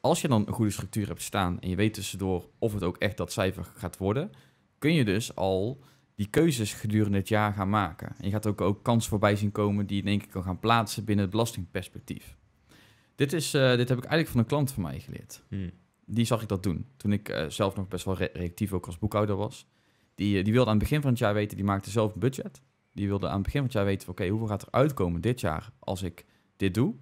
als je dan een goede structuur hebt staan en je weet tussendoor of het ook echt dat cijfer gaat worden, kun je dus al die keuzes gedurende het jaar gaan maken. En je gaat ook, ook kansen voorbij zien komen die je denk ik kan gaan plaatsen binnen het belastingperspectief. Dit, is, eh, dit heb ik eigenlijk van een klant van mij geleerd. Hmm. Die zag ik dat doen toen ik eh, zelf nog best wel reactief ook als boekhouder was. Die, eh, die wilde aan het begin van het jaar weten, die maakte zelf een budget. Die wilde aan het begin van het jaar weten, oké, hoeveel gaat er uitkomen dit jaar als ik dit doe?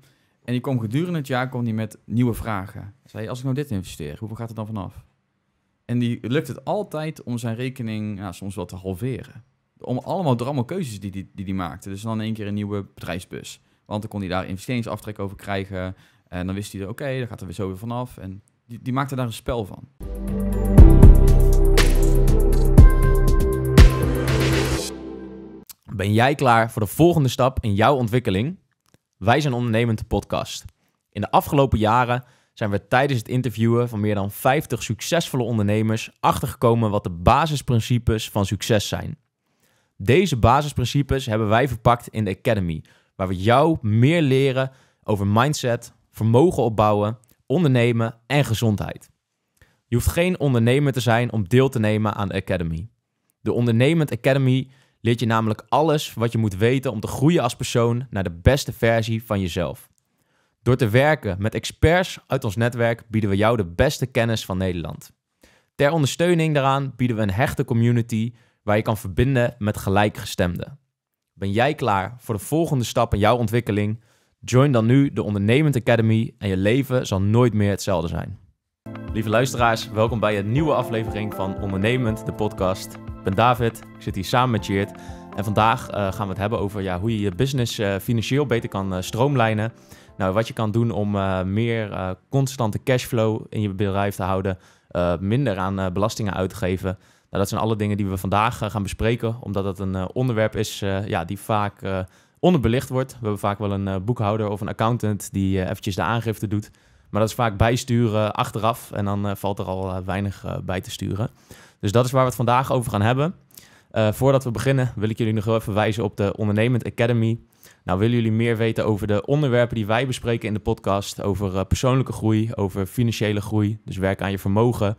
En die kwam gedurende het jaar kwam die met nieuwe vragen. Zei, als ik nou dit investeer, hoeveel gaat het dan vanaf? En die lukt het altijd om zijn rekening nou, soms wel te halveren. Om allemaal drama keuzes die hij die, die, die maakte. Dus dan één keer een nieuwe bedrijfsbus. Want dan kon hij daar investeringsaftrek over krijgen. En dan wist hij er, oké, daar gaat er weer zo weer vanaf. En die, die maakte daar een spel van. Ben jij klaar voor de volgende stap in jouw ontwikkeling? Wij zijn Ondernemend podcast. In de afgelopen jaren zijn we tijdens het interviewen van meer dan 50 succesvolle ondernemers achtergekomen wat de basisprincipes van succes zijn. Deze basisprincipes hebben wij verpakt in de Academy, waar we jou meer leren over mindset, vermogen opbouwen, ondernemen en gezondheid. Je hoeft geen ondernemer te zijn om deel te nemen aan de Academy. De Ondernemend Academy Leer je namelijk alles wat je moet weten om te groeien als persoon naar de beste versie van jezelf. Door te werken met experts uit ons netwerk bieden we jou de beste kennis van Nederland. Ter ondersteuning daaraan bieden we een hechte community waar je kan verbinden met gelijkgestemden. Ben jij klaar voor de volgende stap in jouw ontwikkeling? Join dan nu de Ondernemend Academy en je leven zal nooit meer hetzelfde zijn. Lieve luisteraars, welkom bij een nieuwe aflevering van Ondernemend, de podcast. Ik ben David, ik zit hier samen met Jeert. En vandaag eh, gaan we het hebben over ja, hoe je je business eh, financieel beter kan eh, stroomlijnen. Nou, wat je kan doen om meer constante cashflow in je bedrijf te houden. minder aan belastingen uit te geven. Nou, dat zijn alle dingen die we vandaag gaan bespreken. Omdat dat een onderwerp is ja, die vaak onderbelicht wordt. We hebben vaak wel een boekhouder of een accountant die eventjes de aangifte doet. Maar dat is vaak bijsturen achteraf en dan valt er al weinig bij te sturen. Dus dat is waar we het vandaag over gaan hebben. Eh, voordat we beginnen wil ik jullie nog even wijzen op de Ondernemend Academy. Nou, willen jullie meer weten over de onderwerpen die wij bespreken in de podcast? Over eh, persoonlijke groei, over financiële groei, dus werken aan je vermogen.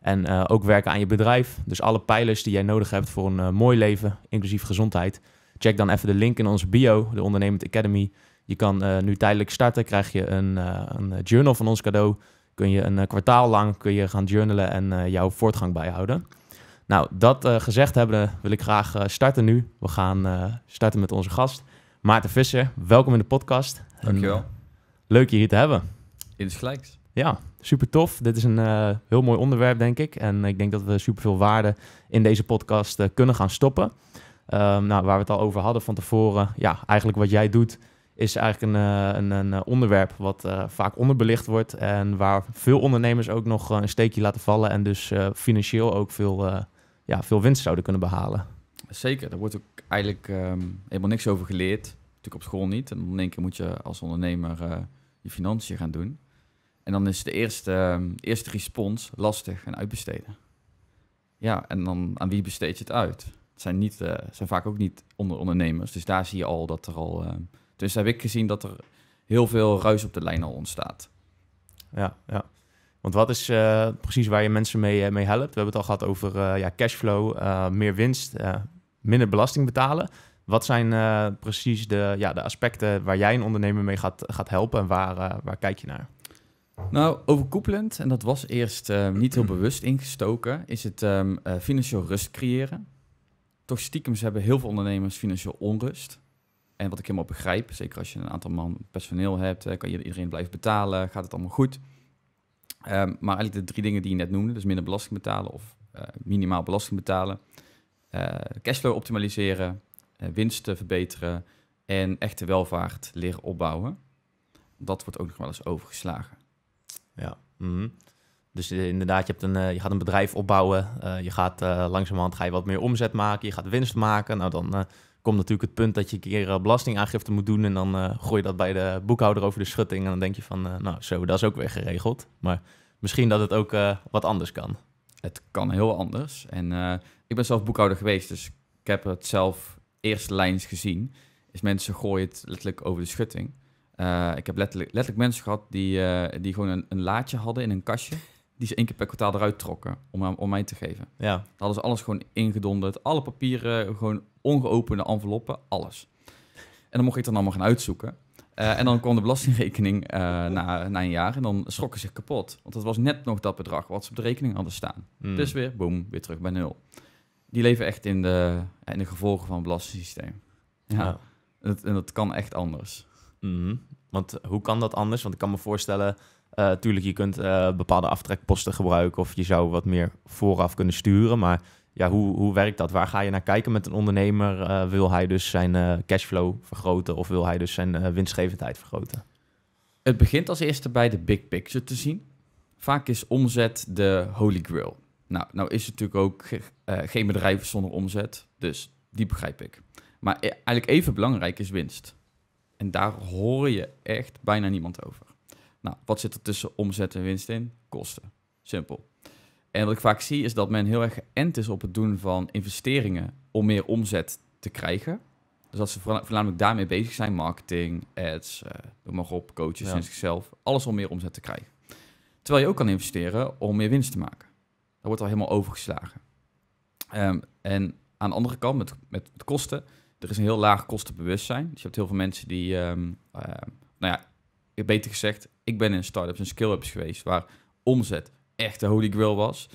En eh, ook werken aan je bedrijf. Dus alle pijlers die jij nodig hebt voor een mooi leven, inclusief gezondheid. Check dan even de link in onze bio, de Ondernemend Academy. Je kan nu tijdelijk starten, krijg je een, een journal van ons cadeau kun je een eh, kwartaal lang kun je gaan journalen en eh, jouw voortgang bijhouden. Nou, dat eh, gezegd hebben, wil ik graag starten nu. We gaan starten met onze gast, Maarten Visser. Welkom in de podcast. Dankjewel. leuk je hier te hebben. Is gelijks. Ja, super tof. Dit is een heel mooi onderwerp, denk ik. En ik denk dat we super veel waarde in deze podcast kunnen gaan stoppen. Ehm, nou, waar we het al over hadden van tevoren. Ja, eigenlijk wat jij doet is eigenlijk een, eh, een, een eh, onderwerp wat eh, vaak onderbelicht wordt en waar veel ondernemers ook nog een steekje laten vallen en dus financieel ook veel, ja, veel winst zouden kunnen behalen. Zeker, daar wordt ook eigenlijk ehm, helemaal niks over geleerd. Natuurlijk op school niet. En dan in één keer moet je als ondernemer je financiën gaan doen. En dan is de eerste, ehm, eerste respons lastig en uitbesteden. Ja, en dan aan wie besteed je het uit? Het zijn, niet, zijn vaak ook niet onder ondernemers. Dus daar zie je al dat er al ehm, dus heb ik gezien dat er heel veel ruis op de lijn al ontstaat. Ja, ja. Want wat is eh, precies waar je mensen mee, eh, mee helpt? We hebben het al gehad over eh, ja, cashflow, meer winst, minder belasting betalen. Wat zijn precies de, ja, de aspecten waar jij een ondernemer mee gaat, gaat helpen en waar, waar kijk je naar? Nou, overkoepelend, en dat was eerst niet heel bewust ingestoken, is het ehm, financieel rust creëren. Toch stiekem hebben heel veel ondernemers financieel onrust. En wat ik helemaal begrijp, zeker als je een aantal man personeel hebt, kan je iedereen blijven betalen, gaat het allemaal goed. Ehm, maar eigenlijk de drie dingen die je net noemde, dus minder belasting betalen of uh, minimaal belasting betalen, eh, cashflow optimaliseren, eh, winsten verbeteren en echte welvaart leren opbouwen. Dat wordt ook nog wel eens overgeslagen. Ja, mhm. dus inderdaad, je, hebt een, je gaat een bedrijf opbouwen, je gaat langzamerhand ga je wat meer omzet maken, je gaat winst maken. Nou, dan komt natuurlijk het punt dat je een keer eh, belastingaangifte moet doen. En dan eh, gooi je dat bij de boekhouder over de schutting. En dan denk je van, eh, nou zo, dat is ook weer geregeld. Maar misschien dat het ook wat anders kan. Het kan heel anders. En ik ben zelf boekhouder geweest, dus ik heb het zelf eerst lijns gezien. Is mensen gooien het letterlijk over de schutting. ik heb letterlijk, mensen gehad die, die gewoon een, een laadje hadden in een kastje die ze één keer per kwartaal eruit trokken om, aan, om mij te geven. Ja. Dan hadden ze alles gewoon ingedonderd. Alle papieren, gewoon ongeopende enveloppen, alles. En dan mocht ik dan allemaal gaan uitzoeken. Eh, en dan kwam de belastingrekening eh, na, na een jaar en dan schrokken ze zich kapot. Want dat was net nog dat bedrag wat ze op de rekening hadden staan. Hmm. Dus weer, boom, weer terug bij nul. Die leven echt in de, in de gevolgen van het belastingssysteem. Ja. En, dat, en, dat, kan echt anders. Mm -hmm. Want hoe kan dat anders? Want ik kan me voorstellen, eh, tuurlijk, je kunt eh, bepaalde aftrekposten gebruiken of je zou wat meer vooraf kunnen sturen. Maar ja, hoe, hoe werkt dat? Waar ga je naar kijken met een ondernemer? Eh, wil hij dus zijn cashflow vergroten of wil hij dus zijn winstgevendheid vergroten? Het begint als eerste bij de big picture te zien. Vaak is omzet de holy grail. Nou, nou is het natuurlijk ook geen bedrijf zonder omzet, dus die begrijp ik. Maar e-, eigenlijk even belangrijk is winst. En daar hoor je echt bijna niemand over. Nou, wat zit er tussen omzet en winst in? Kosten. Simpel. En wat ik vaak zie is dat men heel erg geënt is op het doen van investeringen om meer omzet te krijgen. Dus dat ze voornamelijk daarmee bezig zijn, marketing, ads, uh, maar op, coaches en zichzelf. Alles om meer omzet te krijgen. Terwijl je ook kan investeren om meer winst te maken. Dat wordt al helemaal overgeslagen. Ehm, en aan de andere kant, met, met, kosten, er is een heel laag kostenbewustzijn. Dus je hebt heel veel mensen die ehm, ehm, nou ja, beter gezegd, ik ben in startups en skill-ups geweest waar omzet echt de holy grail was.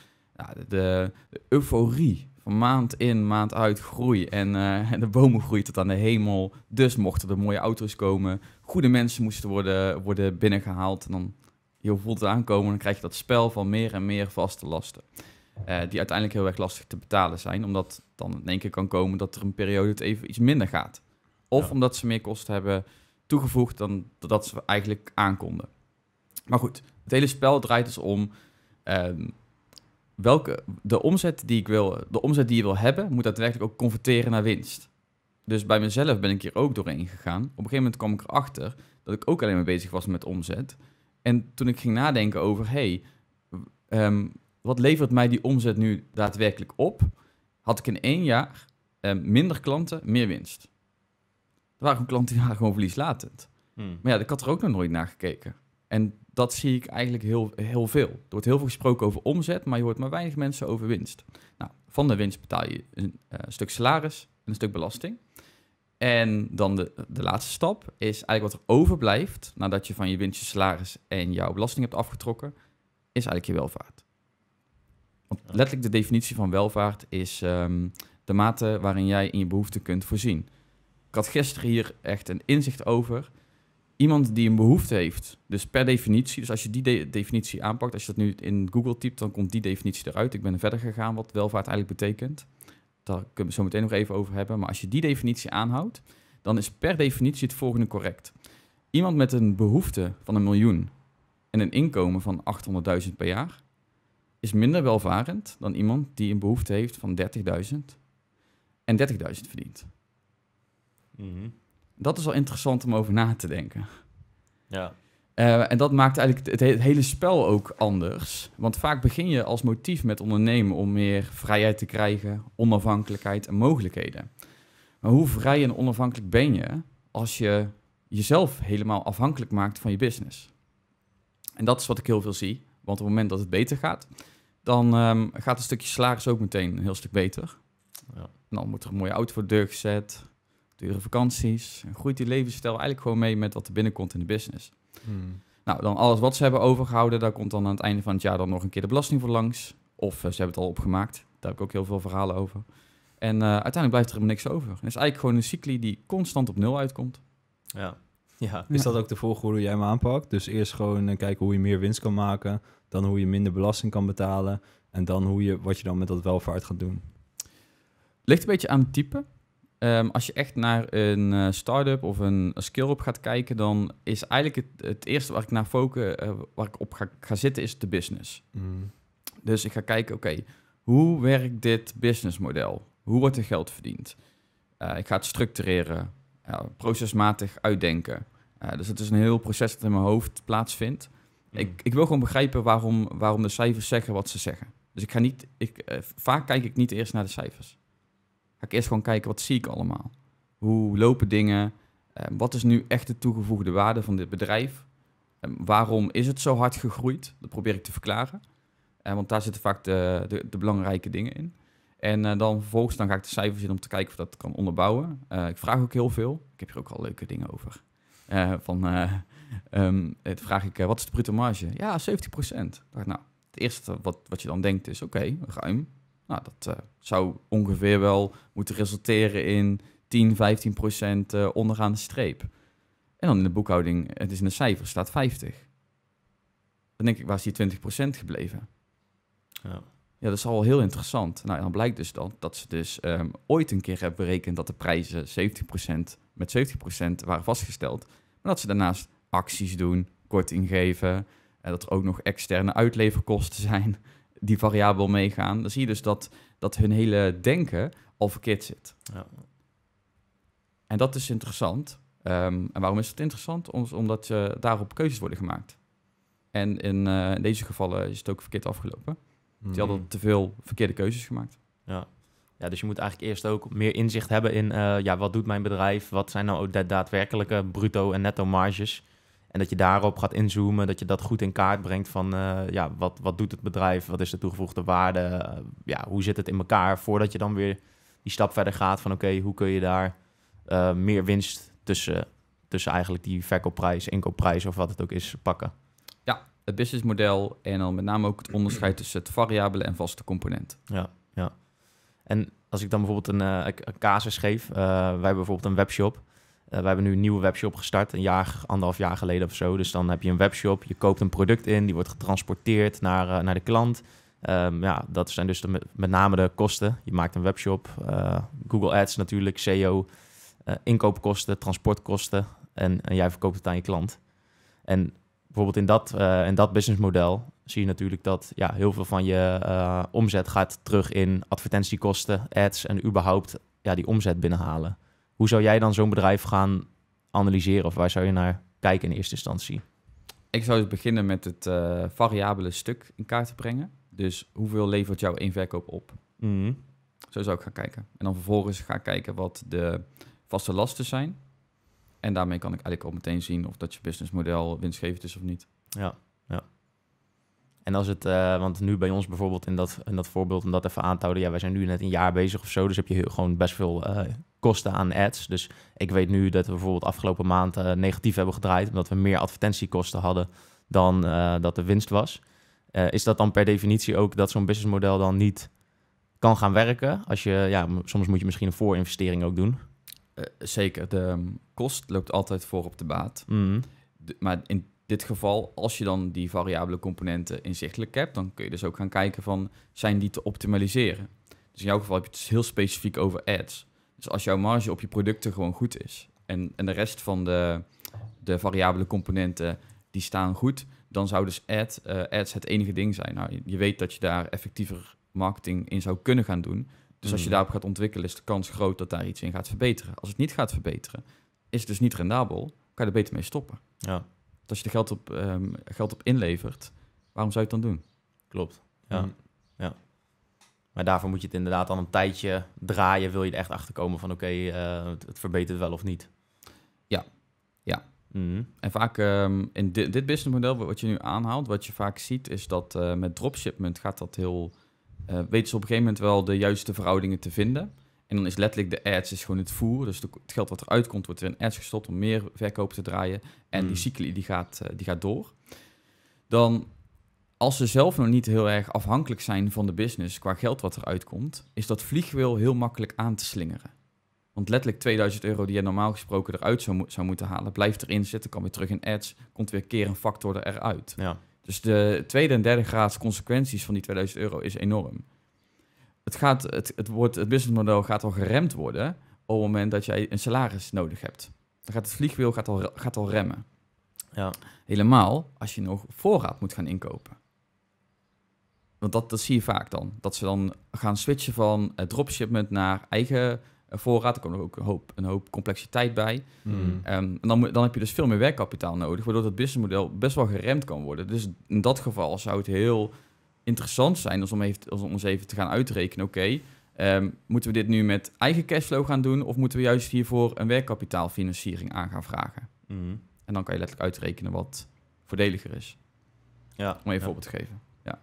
de, euforie van maand in, maand uit groei eh, en de bomen groeien tot aan de hemel. Dus mochten er mooie auto's komen, goede mensen moesten worden, worden binnengehaald en dan heel voelt het aankomen. Dan krijg je dat spel van meer en meer vaste lasten. Eh, die uiteindelijk heel erg lastig te betalen zijn, omdat dan in één keer kan komen dat er een periode het even iets minder gaat. Of omdat ze meer kosten hebben, toegevoegd dan dat ze eigenlijk aankonden. Maar goed, het hele spel draait dus om ehm, welke, de, omzet die ik wil, de omzet die je wil hebben, moet daadwerkelijk ook converteren naar winst. Dus bij mezelf ben ik hier ook doorheen gegaan. Op een gegeven moment kwam ik erachter dat ik ook alleen maar bezig was met omzet. En toen ik ging nadenken over, hey, ehm, wat levert mij die omzet nu daadwerkelijk op? Had ik in één jaar ehm, minder klanten, meer winst. Er waren klanten die waren gewoon verlieslatend. Hmm. Maar ja, ik had er ook nog nooit naar gekeken. En dat zie ik eigenlijk heel, heel veel. Er wordt heel veel gesproken over omzet, maar je hoort maar weinig mensen over winst. Nou, van de winst betaal je een eh, stuk salaris en een stuk belasting. En dan de, de laatste stap is eigenlijk wat er overblijft nadat je van je winst, je salaris en jouw belasting hebt afgetrokken, is eigenlijk je welvaart. Want letterlijk de definitie van welvaart is ehm, de mate waarin jij in je behoeften kunt voorzien. Ik had gisteren hier echt een inzicht over. Iemand die een behoefte heeft, dus per definitie. Dus als je die definitie aanpakt, als je dat nu in Google typt, dan komt die definitie eruit. Ik ben verder gegaan wat welvaart eigenlijk betekent. Daar kunnen we zo meteen nog even over hebben. Maar als je die definitie aanhoudt, dan is per definitie het volgende correct. Iemand met een behoefte van een miljoen en een inkomen van 800.000 per jaar is minder welvarend dan iemand die een behoefte heeft van 30.000 en 30.000 verdient. Mhm. Dat is wel interessant om over na te denken. Ja. Eh, en dat maakt eigenlijk het, hele spel ook anders. Want vaak begin je als motief met ondernemen om meer vrijheid te krijgen, onafhankelijkheid en mogelijkheden. Maar hoe vrij en onafhankelijk ben je als je jezelf helemaal afhankelijk maakt van je business? En dat is wat ik heel veel zie. Want op het moment dat het beter gaat, dan ehm, gaat een stukje salaris ook meteen een heel stuk beter. Ja. dan moet er een mooie auto voor de deur gezet dure vakanties. groeit die levensstijl eigenlijk gewoon mee met wat er binnenkomt in de business. Hmm. Nou, dan alles wat ze hebben overgehouden, daar komt dan aan het einde van het jaar dan nog een keer de belasting voor langs. Of eh, ze hebben het al opgemaakt. Daar heb ik ook heel veel verhalen over. En eh, uiteindelijk blijft er niks over. Het is eigenlijk gewoon een cycli die constant op nul uitkomt. Ja. Ja, is dat ook de volgorde hoe jij hem aanpakt? Dus eerst gewoon eh, kijken hoe je meer winst kan maken, dan hoe je minder belasting kan betalen en dan hoe je, wat je dan met dat welvaart gaat doen. Ligt een beetje aan het type. Ehm, als je echt naar een uh, start-up of een, skill-up gaat kijken, dan is eigenlijk het, het eerste waar ik naar focus, eh, waar ik op ga, zitten, is de business. Mm. Dus ik ga kijken, oké, hoe werkt dit businessmodel? Hoe wordt er geld verdiend? Eh, ik ga het structureren, procesmatig uitdenken. dus het is een heel proces dat in mijn hoofd plaatsvindt. Mm. Ik, ik, wil gewoon begrijpen waarom, waarom de cijfers zeggen wat ze zeggen. Dus ik ga niet, ik, vaak kijk ik niet eerst naar de cijfers ga ik eerst gewoon kijken wat zie ik allemaal. Hoe lopen dingen? Ehm, wat is nu echt de toegevoegde waarde van dit bedrijf? Ehm, waarom is het zo hard gegroeid? Dat probeer ik te verklaren. Eh, want daar zitten vaak de, de, belangrijke dingen in. En eh, dan vervolgens dan ga ik de cijfers in om te kijken of dat kan onderbouwen. Eh, ik vraag ook heel veel. Ik heb hier ook al leuke dingen over. van, ehm, het vraag ik, wat is de bruto marge? Ja, 70 procent. Nou, het eerste wat, wat je dan denkt is, oké, ruim. Nou, dat eh, zou ongeveer wel moeten resulteren in 10, 15 procent eh, onderaan de streep. En dan in de boekhouding, het is in de cijfers, staat 50. Dan denk ik, waar is die 20 procent gebleven? Ja. ja, dat is al heel interessant. Nou, dan blijkt dus dat, dat ze dus ehm, ooit een keer hebben berekend dat de prijzen 70 procent, met 70 procent waren vastgesteld. Maar dat ze daarnaast acties doen, korting geven, en dat er ook nog externe uitleverkosten zijn die variabel meegaan, dan zie je dus dat, dat hun hele denken al verkeerd zit. Ja. En dat is interessant. Ehm, en waarom is dat interessant? omdat je eh, daarop keuzes worden gemaakt. En eh, in, deze gevallen is het ook verkeerd afgelopen. Mm. Die hadden te veel verkeerde keuzes gemaakt. Ja. ja, dus je moet eigenlijk eerst ook meer inzicht hebben in... Eh, ja, wat doet mijn bedrijf? Wat zijn nou de daadwerkelijke bruto en netto marges? En dat je daarop gaat inzoomen, dat je dat goed in kaart brengt van eh, ja, wat, wat doet het bedrijf, wat is de toegevoegde waarde, eh, ja, hoe zit het in elkaar, voordat je dan weer die stap verder gaat van oké, hoe kun je daar eh, meer winst tussen, tussen eigenlijk die verkoopprijs, inkoopprijs of wat het ook is pakken. Ja, het businessmodel en dan met name ook het onderscheid tussen het variabele en vaste component. Ja, ja. En als ik dan bijvoorbeeld een, een casus geef, wij hebben bijvoorbeeld een webshop. Eh, we hebben nu een nieuwe webshop gestart, een jaar, anderhalf jaar geleden of zo. Dus dan heb je een webshop, je koopt een product in, die wordt getransporteerd naar, eh, naar de klant. Ehm, ja, dat zijn dus de, met name de kosten. Je maakt een webshop, eh, Google Ads natuurlijk, SEO, inkoopkosten, transportkosten. En, en, jij verkoopt het aan je klant. En bijvoorbeeld in dat, in dat businessmodel zie je natuurlijk dat ja, heel veel van je omzet gaat terug in advertentiekosten, ads en überhaupt ja, die omzet binnenhalen. Hoe zou jij dan zo'n bedrijf gaan analyseren? Of waar zou je naar kijken in eerste instantie? Ik zou dus beginnen met het eh, variabele stuk in kaart te brengen. Dus hoeveel levert jouw één verkoop op? Mhm. Zo zou ik gaan kijken. En dan vervolgens ga ik kijken wat de vaste lasten zijn. En daarmee kan ik eigenlijk al meteen zien of dat je businessmodel winstgevend is of niet. Ja, ja. En als het, eh, want nu bij ons bijvoorbeeld in dat, in dat voorbeeld, om dat even aan te houden, ja, wij zijn nu net een jaar bezig of zo, dus heb je gewoon best veel eh, kosten aan ads. Dus ik weet nu dat we bijvoorbeeld afgelopen maand eh, negatief hebben gedraaid, omdat we meer advertentiekosten hadden dan eh, dat de winst was. Eh, is dat dan per definitie ook dat zo'n businessmodel dan niet kan gaan werken? Als je, ja, soms moet je misschien een voorinvestering ook doen. zeker, de ehm, kost loopt altijd voor op de baat. Mhm. maar in dit geval, als je dan die variabele componenten inzichtelijk hebt, dan kun je dus ook gaan kijken van, zijn die te optimaliseren? Dus in jouw geval heb je het dus heel specifiek over ads. Dus als jouw marge op je producten gewoon goed is en, en de rest van de, de variabele componenten die staan goed, dan zou dus ad, eh, ads het enige ding zijn. Nou, je, weet dat je daar effectiever marketing in zou kunnen gaan doen. Dus als je mhm. daarop gaat ontwikkelen, is de kans groot dat daar iets in gaat verbeteren. Als het niet gaat verbeteren, is het dus niet rendabel, kan je er beter mee stoppen. Ja. als je er geld op, ehm, geld op inlevert, waarom zou je het dan doen? Klopt. Ja. Mhm. ja. Maar daarvoor moet je het inderdaad al een tijdje draaien. Wil je er echt achter komen van oké, eh, het, verbetert wel of niet. Ja, ja. Mhm. En vaak ehm, in di dit businessmodel wat je nu aanhaalt, wat je vaak ziet is dat uh, met dropshipment gaat dat heel... Uh, weten ze op een gegeven moment wel de juiste verhoudingen te vinden. En dan is letterlijk de ads is gewoon het voer. Dus het geld wat eruit komt wordt er in ads gestopt om meer verkoop te draaien. En die mhm. cycli die gaat, die gaat door. Dan als ze zelf nog niet heel erg afhankelijk zijn van de business qua geld wat eruit komt, is dat vliegwiel heel makkelijk aan te slingeren. Want letterlijk 2000 euro die je normaal gesproken eruit zou, zou moeten halen, blijft erin zitten, kan weer terug in ads, komt weer keer een factor eruit. Ja. Dus de tweede en derde graads consequenties van die 2000 euro is enorm. Het, gaat, het, het, wordt, het businessmodel gaat al geremd worden op het moment dat jij een salaris nodig hebt. Dan gaat het vliegwiel gaat al, gaat al remmen. Ja. Helemaal als je nog voorraad moet gaan inkopen want dat, dat zie je vaak dan. Dat ze dan gaan switchen van uh, dropshipment naar eigen eh, voorraad. Er komt er ook een hoop, een hoop complexiteit bij. Hmm. Hmm. Ehm, en dan, dan heb je dus veel meer werkkapitaal nodig, waardoor dat businessmodel best wel geremd kan worden. Dus in dat geval zou het heel interessant zijn om, even, om ons even te gaan uitrekenen. Oké, ehm, moeten we dit nu met eigen cashflow gaan doen of moeten we juist hiervoor een werkkapitaalfinanciering aan gaan vragen? Hmm. En dan kan je letterlijk uitrekenen wat voordeliger is. Ja, Om even voorbeeld te geven. Ja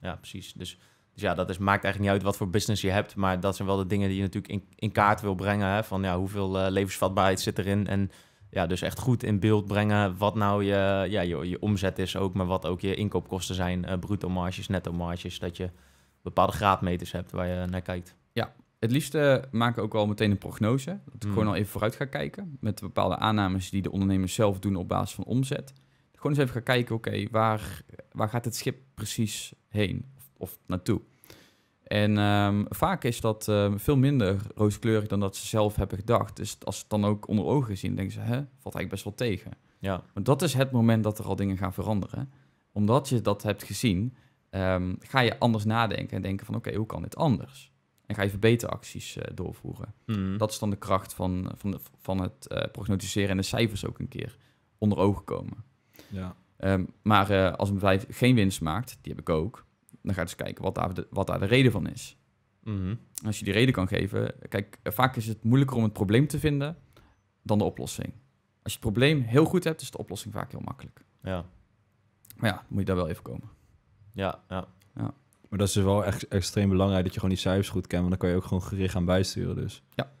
ja, precies. Dus, dus ja, dat is, maakt eigenlijk niet uit wat voor business je hebt. Maar dat zijn wel de dingen die je natuurlijk in, in kaart wil brengen. Hè? Van ja, hoeveel eh, levensvatbaarheid zit erin? En ja, dus echt goed in beeld brengen wat nou je, ja, je, je omzet is ook. Maar wat ook je inkoopkosten zijn. Eh, bruto marges, netto marges. Dat je bepaalde graadmeters hebt waar je naar kijkt. Ja, het liefste eh, maken ook al meteen een prognose. Dat ik mm. gewoon al even vooruit ga kijken. Met bepaalde aannames die de ondernemers zelf doen op basis van omzet. Gewoon eens even gaan kijken, oké, waar, waar gaat het schip precies heen of, of naartoe? En ehm, vaak is dat ehm, veel minder rooskleurig dan dat ze zelf hebben gedacht. Dus als het dan ook onder ogen zien, denken ze, hè, valt eigenlijk best wel tegen. Ja. Want dat is het moment dat er al dingen gaan veranderen. Omdat je dat hebt gezien, ehm, ga je anders nadenken en denken van, oké, hoe kan dit anders? En ga je verbeteracties uh, doorvoeren. Mhm. Dat is dan de kracht van, van, de, van het uh, prognosticeren en de cijfers ook een keer onder ogen komen. Ja. Ehm, maar eh, als een bedrijf geen winst maakt, die heb ik ook, dan ga je dus kijken wat daar de, wat daar de reden van is. Mhm. Als je die reden kan geven, kijk, eh, vaak is het moeilijker om het probleem te vinden dan de oplossing. Als je het probleem heel goed hebt, is de oplossing vaak heel makkelijk. Ja. Maar ja, moet je daar wel even komen. Ja, ja. ja. Maar dat is dus wel echt extreem belangrijk dat je gewoon die cijfers goed kent, want dan kan je ook gewoon gericht aan bijsturen. Dus. Ja.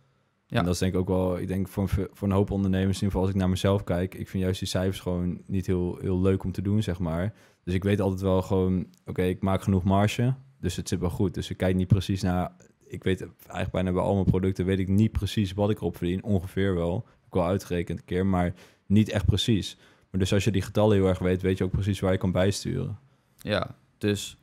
Ja. En dat is denk ik ook wel, ik denk voor, voor een hoop ondernemers, in ieder geval als ik naar mezelf kijk, ik vind juist die cijfers gewoon niet heel, heel leuk om te doen, zeg maar. Dus ik weet altijd wel gewoon, oké, ik maak genoeg marge, dus het zit wel goed. Dus ik kijk niet precies naar, ik weet eigenlijk bijna bij al mijn producten, weet ik niet precies wat ik erop verdien, ongeveer wel. Heb ik wel uitgerekend een keer, maar niet echt precies. Maar dus als je die getallen heel erg weet, weet je ook precies waar je kan bijsturen. Ja, dus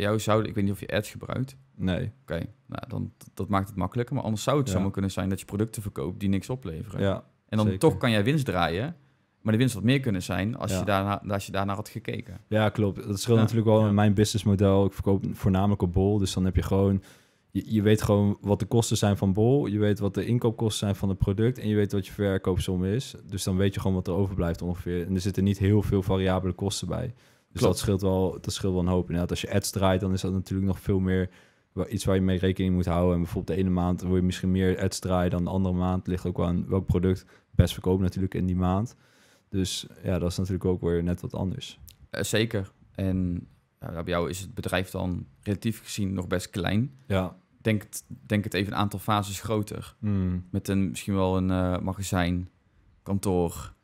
jou zou, ik weet niet of je ads gebruikt. Nee. Oké, nou dan dat maakt het makkelijker. Maar anders zou het zomaar kunnen zijn dat je producten verkoopt die niks opleveren. Ja, en dan toch kan jij winst draaien. Maar de winst had meer kunnen zijn als, je, daarna, als je daarnaar had gekeken. Ja, klopt. Dat scheelt natuurlijk wel in mijn businessmodel. Ik verkoop voornamelijk op Bol. Dus dan heb je gewoon... Je, je, weet gewoon wat de kosten zijn van Bol. Je weet wat de inkoopkosten zijn van het product. En je weet wat je verkoopsom is. Dus dan weet je gewoon wat er overblijft ongeveer. En er zitten niet heel veel variabele kosten bij. Dus dat scheelt, wel, dat scheelt wel een hoop. Inderdaad, als je ads draait, dan is dat natuurlijk nog veel meer iets waar je mee rekening moet houden. En bijvoorbeeld de ene maand word je misschien meer ads draaien dan de andere maand. Ligt ook aan welk product best verkoopt natuurlijk in die maand. Dus ja, dat is natuurlijk ook weer net wat anders. Eh, zeker. En nou, bij jou is het bedrijf dan relatief gezien nog best klein. Ja. Denk, denk het even een aantal fases groter. Hmm. Met een, misschien wel een eh, magazijn, kantoor.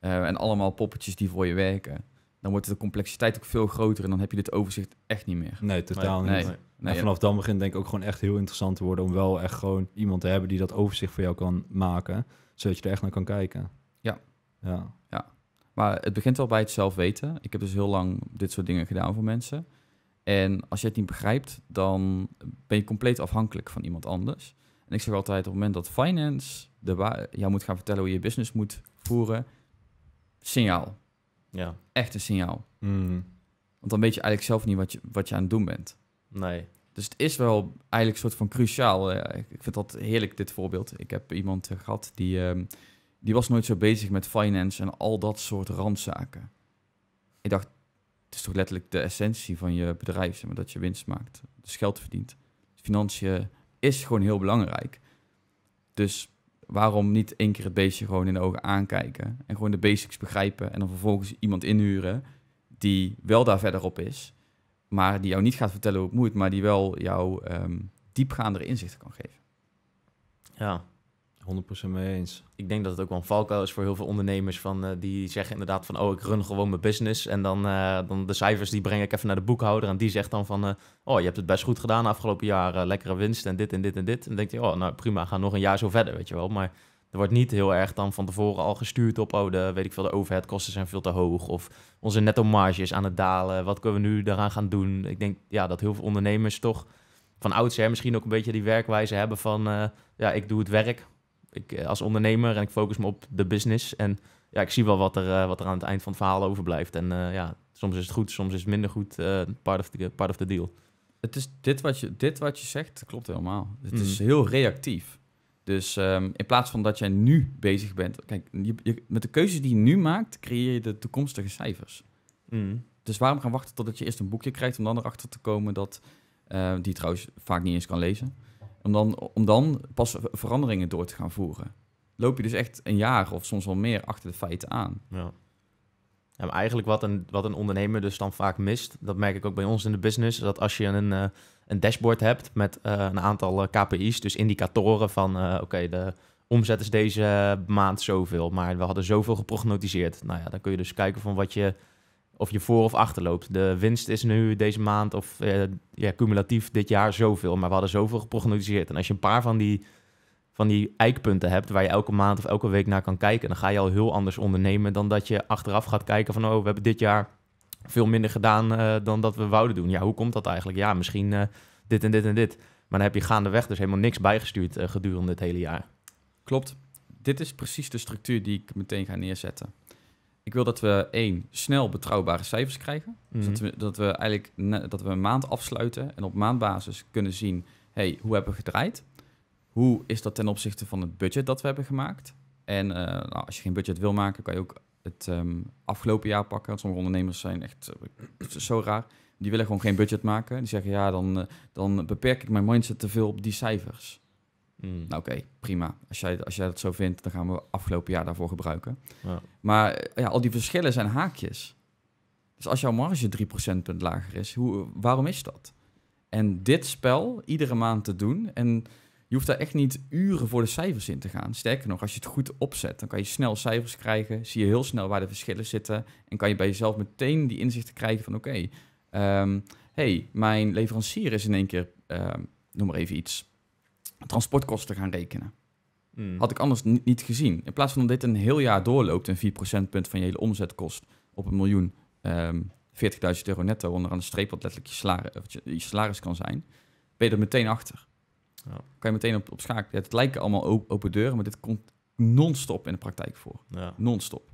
Eh, en allemaal poppetjes die voor je werken dan wordt de complexiteit ook veel groter en dan heb je dit overzicht echt niet meer. Nee, totaal niet. Nee. En vanaf dan begint denk ik ook gewoon echt heel interessant te worden om wel echt gewoon iemand te hebben die dat overzicht voor jou kan maken, zodat je er echt naar kan kijken. Ja. Ja. ja. Maar het begint wel bij het zelf weten. Ik heb dus heel lang dit soort dingen gedaan voor mensen. En als je het niet begrijpt, dan ben je compleet afhankelijk van iemand anders. En ik zeg altijd, op het moment dat finance de jou moet gaan vertellen hoe je business moet voeren, signaal. Ja. Echt een signaal. Mm. Want dan weet je eigenlijk zelf niet wat je, wat je aan het doen bent. Nee. Dus het is wel eigenlijk een soort van cruciaal. Eh, ik vind dat heerlijk, dit voorbeeld. Ik heb iemand eh, gehad die, ehm, die was nooit zo bezig met finance en al dat soort randzaken. Ik dacht, het is toch letterlijk de essentie van je bedrijf, zeg maar, dat je winst maakt, dus geld verdient. Financiën is gewoon heel belangrijk. Dus waarom niet één keer het beestje gewoon in de ogen aankijken en gewoon de basics begrijpen en dan vervolgens iemand inhuren die wel daar verder op is, maar die jou niet gaat vertellen hoe het moet, maar die wel jou um, ehm, diepgaandere inzichten kan geven. Ja, 100% mee eens. Ik denk dat het ook wel een valkuil is voor heel veel ondernemers van, eh, die zeggen inderdaad van oh, ik run gewoon mijn business. En dan, eh, dan de cijfers die breng ik even naar de boekhouder. En die zegt dan van eh, oh, je hebt het best goed gedaan afgelopen jaar. lekkere winst en dit en dit en dit. En dan denk je, oh nou prima, ga nog een jaar zo verder, weet je wel. Maar er wordt niet heel erg dan van tevoren al gestuurd op oh, de weet ik veel, de overheadkosten zijn veel te hoog. Of onze netto marge is aan het dalen. Wat kunnen we nu daaraan gaan doen? Ik denk ja, dat heel veel ondernemers toch van oudsher misschien ook een beetje die werkwijze hebben van... ja, ik doe het werk, ik, eh, als ondernemer en ik focus me op de business. En ja, ik zie wel wat er, eh, wat er aan het eind van het verhaal overblijft. En eh, ja, soms is het goed, soms is het minder goed. part, of the, part of the deal. Het is dit, wat je, dit wat je zegt, klopt helemaal. Het is mm. heel reactief. Dus ehm, in plaats van dat jij nu bezig bent, kijk, je, met de keuzes die je nu maakt, creëer je de toekomstige cijfers. Mm. Dus waarom gaan wachten totdat je eerst een boekje krijgt om dan erachter te komen dat, uh, die trouwens vaak niet eens kan lezen, om dan, om dan pas veranderingen door te gaan voeren. Loop je dus echt een jaar of soms wel meer achter de feiten aan. Ja. En eigenlijk wat een, wat een ondernemer dus dan vaak mist, dat merk ik ook bij ons in de business, dat als je een, eh, een dashboard hebt met eh, een aantal eh, KPI's, dus indicatoren van oké, de omzet is deze maand zoveel, maar we hadden zoveel geprognotiseerd. Nou ja, dan kun je dus kijken van wat je of je voor of achter loopt. De winst is nu deze maand of eh, ja, cumulatief dit jaar zoveel. Maar we hadden zoveel geprognosticeerd. En als je een paar van die, van die eikpunten hebt waar je elke maand of elke week naar kan kijken, dan ga je al heel anders ondernemen dan dat je achteraf gaat kijken van oh, we hebben dit jaar veel minder gedaan eh, dan dat we wouden doen. Ja, hoe komt dat eigenlijk? Ja, misschien eh, dit en dit en dit. Maar dan heb je gaandeweg dus helemaal niks bijgestuurd gedurende het hele jaar. Klopt. Dit is precies de structuur die ik meteen ga neerzetten ik wil dat we één, snel betrouwbare cijfers krijgen. Dus dat mhm. we, dat we eigenlijk dat we een maand afsluiten en op maandbasis kunnen zien, hey, hoe hebben we gedraaid? Hoe is dat ten opzichte van het budget dat we hebben gemaakt? En eh, nou, als je geen budget wil maken, kan je ook het ehm, afgelopen jaar pakken. sommige ondernemers zijn echt eh, zo raar. Die willen gewoon geen budget maken. Die zeggen, ja, dan, eh, dan beperk ik mijn mindset te veel op die cijfers. Mm. Nou oké, prima. Als jij, als jij dat zo vindt, dan gaan we afgelopen jaar daarvoor gebruiken. Ja. Maar ja, al die verschillen zijn haakjes. Dus als jouw marge 3 procentpunt lager is, hoe, waarom is dat? En dit spel iedere maand te doen. En je hoeft daar echt niet uren voor de cijfers in te gaan. Sterker nog, als je het goed opzet, dan kan je snel cijfers krijgen. Zie je heel snel waar de verschillen zitten. En kan je bij jezelf meteen die inzichten krijgen van oké, okay, ehm, hey, mijn leverancier is in één keer, ehm, noem maar even iets, transportkosten gaan rekenen. Hmm. Had ik anders niet, niet, gezien. In plaats van dat dit een heel jaar doorloopt, een 4% punt van je hele omzet kost op een miljoen, um, ehm, 40.000 euro netto onderaan de streep, wat letterlijk je salaris, salaris kan zijn, ben je er meteen achter. Ja. Kan je meteen op, op schaak. het lijken allemaal open deuren, maar dit komt non-stop in de praktijk voor. Ja. Non-stop.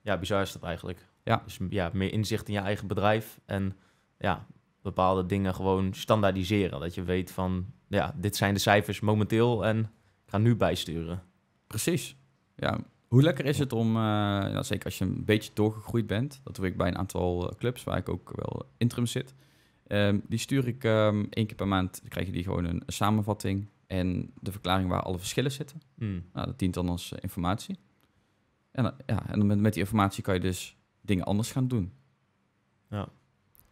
Ja, bizar is dat eigenlijk. Ja. Dus ja, meer inzicht in je eigen bedrijf en ja, bepaalde dingen gewoon standaardiseren. Dat je weet van ja, dit zijn de cijfers momenteel en ik ga nu bijsturen. Precies. Ja, hoe lekker is het om, uh, nou, zeker als je een beetje doorgegroeid bent, dat doe ik bij een aantal eh, clubs waar ik ook wel interim zit. Ehm, die stuur ik ehm, één keer per maand, dan krijg je die gewoon een, samenvatting en de verklaring waar alle verschillen zitten. Hmm. Nou, dat dient dan als eh, informatie. En, ja, en met, met die informatie kan je dus dingen anders gaan doen. Ja.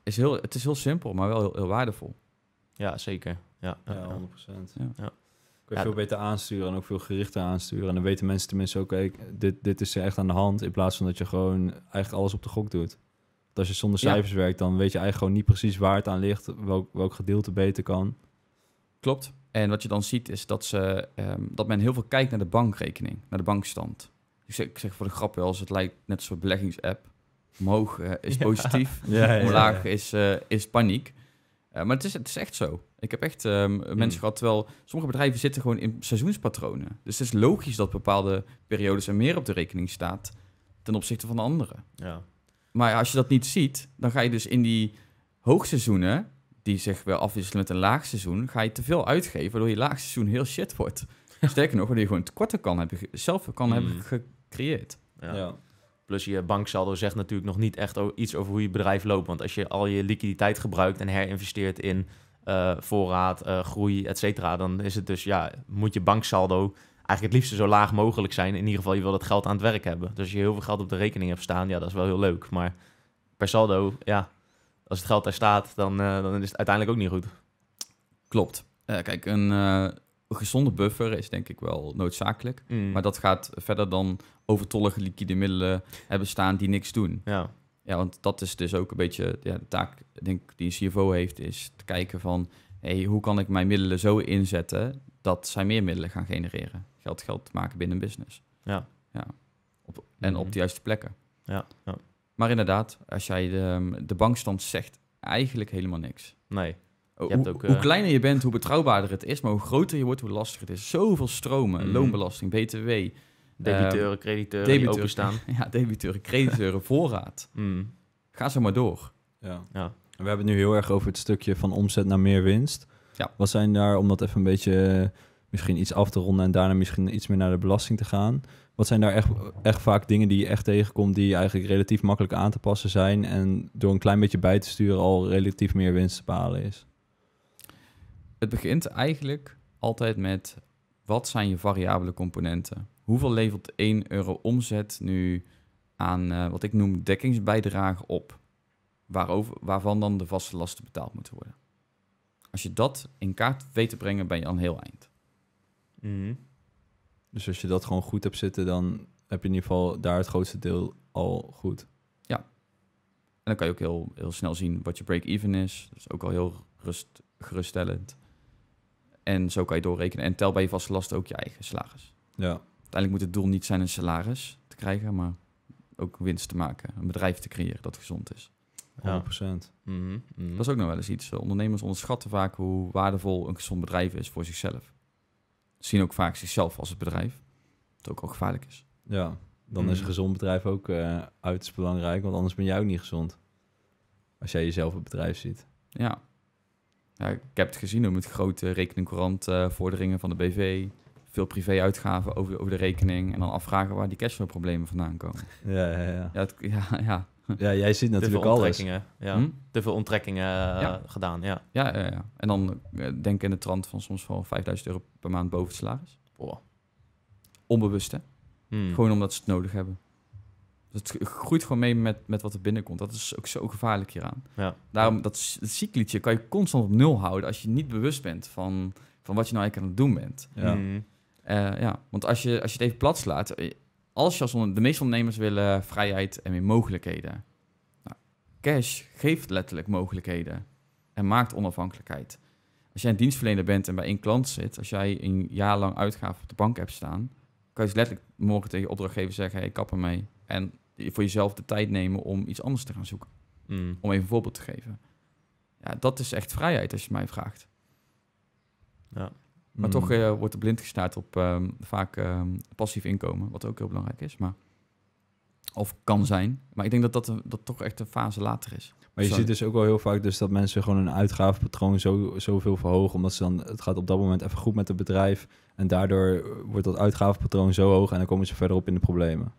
Is heel, het is heel simpel, maar wel heel, heel waardevol. Ja, zeker ja, 100 procent. Ja. Kun je veel beter aansturen en ook veel gerichter aansturen. En dan weten mensen tenminste ook, okay, dit, dit is echt aan de hand. In plaats van dat je gewoon eigenlijk alles op de gok doet. Want als je zonder cijfers werkt, dan weet je eigenlijk gewoon niet precies waar het aan ligt. Welk, welk gedeelte beter kan. Klopt. En wat je dan ziet is dat, ze, ehm, dat men heel veel kijkt naar de bankrekening, naar de bankstand. Ik zeg, ik zeg voor de grap wel, als het lijkt net zo'n beleggingsapp. Omhoog eh, is positief, omlaag Is, eh, is paniek. Eh, maar het is, het is echt zo. Ik heb echt ehm, mm. mensen gehad, terwijl sommige bedrijven zitten gewoon in seizoenspatronen. Dus het is logisch dat bepaalde periodes er meer op de rekening staat ten opzichte van de andere. Ja. Maar als je dat niet ziet, dan ga je dus in die hoogseizoenen, die zich wel afwisselen met een laagseizoen, ga je te veel uitgeven, waardoor je laagseizoen heel shit wordt. Sterker nog, waardoor je gewoon tekorten kan hebben, zelf kan hebben mm. gecreëerd. Ja. ja. Plus je banksaldo zegt natuurlijk nog niet echt iets over hoe je bedrijf loopt. Want als je al je liquiditeit gebruikt en herinvesteert in eh, voorraad, eh, groei, et cetera, dan is het dus, ja, moet je banksaldo eigenlijk het liefste zo laag mogelijk zijn. In ieder geval, je wil dat geld aan het werk hebben. Dus als je heel veel geld op de rekening hebt staan, ja, dat is wel heel leuk. Maar per saldo, ja, als het geld daar staat, dan, eh, dan is het uiteindelijk ook niet goed. Klopt. kijk, een een gezonde buffer is denk ik wel noodzakelijk. Mm. Maar dat gaat verder dan overtollige liquide middelen hebben staan die niks doen. Ja. Ja, want dat is dus ook een beetje ja, de taak denk, ik, die een CFO heeft, is te kijken van hey, hoe kan ik mijn middelen zo inzetten dat zij meer middelen gaan genereren. Geld geld maken binnen een business. Ja. ja. en mhm. op de juiste plekken. Ja. ja. Maar inderdaad, als jij de, de bankstand zegt eigenlijk helemaal niks. Nee. Hoe, eh, kleiner je bent, hoe betrouwbaarder het is. Maar hoe groter je wordt, hoe lastiger het is. Zoveel stromen. Mhm. Loonbelasting, btw. Debiteuren, ehm, crediteuren debiteuren, openstaan. ja, debiteuren, crediteuren, voorraad. Mhm. Ga zo maar door. Ja. ja. We hebben het nu heel erg over het stukje van omzet naar meer winst. Ja. Wat zijn daar, om dat even een beetje eh, misschien iets af te ronden en daarna misschien iets meer naar de belasting te gaan. Wat zijn daar echt, echt vaak dingen die je echt tegenkomt die eigenlijk relatief makkelijk aan te passen zijn en door een klein beetje bij te sturen al relatief meer winst te behalen is? het begint eigenlijk altijd met wat zijn je variabele componenten? Hoeveel levert 1 euro omzet nu aan eh, wat ik noem dekkingsbijdrage op? Waarover, waarvan dan de vaste lasten betaald moeten worden. Als je dat in kaart weet te brengen, ben je aan heel eind. Mhm. Dus als je dat gewoon goed hebt zitten, dan heb je in ieder geval daar het grootste deel al goed. Ja. En dan kan je ook heel, heel snel zien wat je break-even is. Dat is ook al heel rust, geruststellend. En zo kan je doorrekenen. En tel bij je vaste lasten ook je eigen salaris. Ja. Uiteindelijk moet het doel niet zijn een salaris te krijgen, maar ook winst te maken. Een bedrijf te creëren dat gezond is. Ja. 100%. Mm mhm. Dat is ook nog wel eens iets. Ondernemers onderschatten vaak hoe waardevol een gezond bedrijf is voor zichzelf. Ze zien ook vaak zichzelf als het bedrijf. Dat ook al gevaarlijk is. Ja, dan is een mhm. gezond bedrijf ook uh, uiterst belangrijk, want anders ben jij ook niet gezond. Als jij jezelf het bedrijf ziet. Ja, ja, ik heb het gezien hoe met grote rekeningcourant eh, vorderingen van de BV. Veel privé-uitgaven over, over de rekening. En dan afvragen waar die cashflow-problemen vandaan komen. Ja, ja, ja. Ja, ja, ja. ja, jij ziet natuurlijk alles. Ja. Hm? Te veel onttrekkingen eh, gedaan, ja. Ja, ja, ja. En dan uh, eh, denk in de trant van soms wel 5000 euro per maand boven het salaris. Onbewust, hè? Hmm. Gewoon omdat ze het nodig hebben. Het groeit gewoon mee met, met wat er binnenkomt. Dat is ook zo gevaarlijk hieraan. Ja. Daarom, dat, dat kan je constant op nul houden als je niet bewust bent van, van wat je nou eigenlijk aan het doen bent. Ja. ja. Mhm. Eh, want als je, als je het even plat slaat, eh, als je als de meeste ondernemers willen vrijheid en meer mogelijkheden. Nou, cash geeft letterlijk mogelijkheden en maakt onafhankelijkheid. Als jij een dienstverlener bent en bij één klant zit, als jij een jaar lang uitgaven op de bank hebt staan, kan je dus letterlijk morgen tegen je opdrachtgever zeggen: hey, kap mee En voor jezelf de tijd nemen om iets anders te gaan zoeken. Mm. Om even een voorbeeld te geven. Ja, dat is echt vrijheid als je mij vraagt. Ja. Maar mm. toch eh, wordt er blind gestaard op ehm, vaak ehm, passief inkomen, wat ook heel belangrijk is. Maar, of kan zijn. Maar ik denk dat dat, dat toch echt een fase later is. Maar je ziet dus ook wel heel vaak dus dat mensen gewoon hun uitgavenpatroon zo, zoveel verhogen. Omdat ze dan, het gaat op dat moment even goed met het bedrijf. En daardoor wordt dat uitgavenpatroon zo hoog en dan komen ze verderop in de problemen.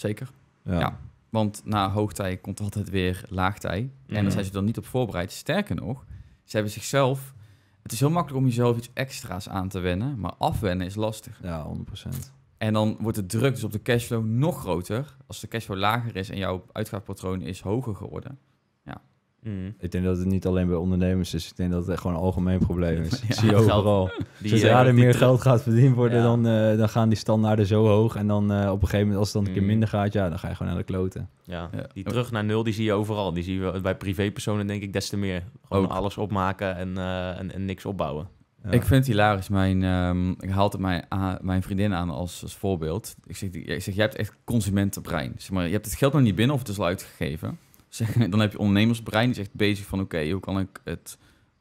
Zeker. Ja. Want na hoogtij komt altijd weer laagtij. En mhm. dan zijn ze dan niet op voorbereid. Sterker nog, ze hebben zichzelf... Het is heel makkelijk om jezelf iets extra's aan te wennen. Maar afwennen is lastig. Ja, 100%. En dan wordt de druk dus op de cashflow nog groter. Als de cashflow lager is en jouw uitgavenpatroon is hoger geworden. Mm. Ik denk dat het niet alleen bij ondernemers is. Ik denk dat het gewoon een algemeen probleem is. Ja, zie je overal. Zodra eh, er meer geld gaat verdiend worden, dan, eh, dan gaan die standaarden zo hoog. En dan eh, op een gegeven moment, als het dan een keer mm. minder gaat, ja, dan ga je gewoon naar de kloten. Ja. die terug naar nul, die zie je overal. Die zie je bij privépersonen denk ik des te meer. Gewoon alles opmaken en, en, niks opbouwen. Ik vind het hilarisch. Mijn, ehm, ik haal het mijn, mijn vriendin aan als, als voorbeeld. Ik zeg, ik zeg, jij hebt echt consumentenbrein. Zeg maar, je hebt het geld nog niet binnen of het is al uitgegeven. dan heb je ondernemersbrein, die is echt bezig van oké, hoe kan ik het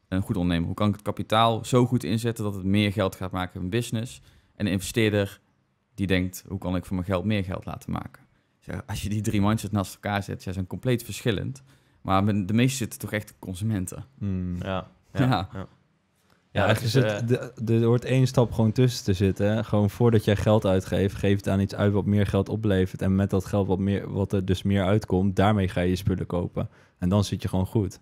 een eh, goed ondernemen hoe kan ik het kapitaal zo goed inzetten dat het meer geld gaat maken in een business? En de investeerder die denkt, hoe kan ik van mijn geld meer geld laten maken? als je die drie mindset naast elkaar zet, zij zijn compleet verschillend. Maar de meeste zitten toch echt consumenten. Hmm. ja, ja. Ja, het is dus, het, eh, de, er hoort één stap gewoon tussen te zitten. Gewoon voordat jij geld uitgeeft, geef het aan iets uit wat meer geld oplevert. En met dat geld wat, meer, wat er dus meer uitkomt, daarmee ga je je spullen kopen. En dan zit je gewoon goed.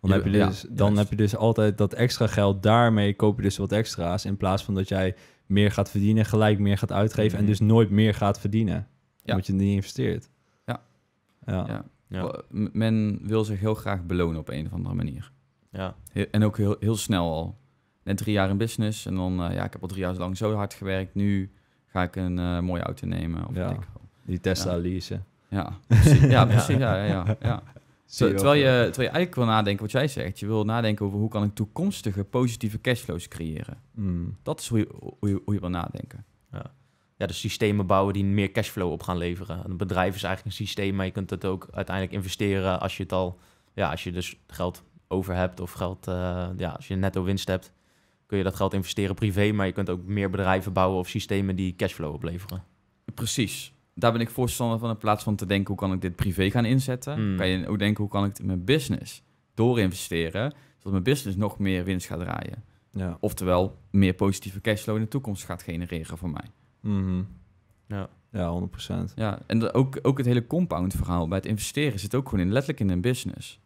dan heb je dus, dan heb je dus altijd dat extra geld. Daarmee koop je dus wat extra's. In plaats van dat jij meer gaat verdienen, gelijk meer gaat uitgeven. En mhm. dus nooit meer gaat verdienen. Ja. Omdat je niet investeert. Ja. ja. ja. Men wil zich heel graag belonen op een of andere manier. Ja. En ook heel, heel snel al drie jaar in business. En dan, eh, ja, ik heb al drie jaar lang zo hard gewerkt. Nu ga ik een eh, mooie auto nemen. Of die Tesla ja. Ja, precies. Ja, ja, ja, ja. terwijl, je, terwijl je eigenlijk wil nadenken wat jij zegt. Je wil nadenken over hoe kan ik toekomstige positieve cashflows creëren. Mm. Dat is hoe je, hoe je, hoe je wil nadenken. Ja. ja, dus systemen bouwen die meer cashflow op gaan leveren. Een bedrijf is eigenlijk een systeem, maar je kunt het ook uiteindelijk investeren als je het al... Ja, als je dus geld over hebt of geld... Eh, ja, als je netto winst hebt, kun je dat geld investeren privé, maar je kunt ook meer bedrijven bouwen of systemen die cashflow opleveren. Precies. Daar ben ik voorstander van in plaats van te denken hoe kan ik dit privé gaan inzetten, hmm. kan je ook denken hoe kan ik het in mijn business doorinvesteren, zodat mijn business nog meer winst gaat draaien. Ja. Oftewel, meer positieve cashflow in de toekomst gaat genereren voor mij. Mhm. Ja. Ja, 100%. Ja, en ook, ook het hele compound verhaal bij het investeren zit ook gewoon in, letterlijk in een business.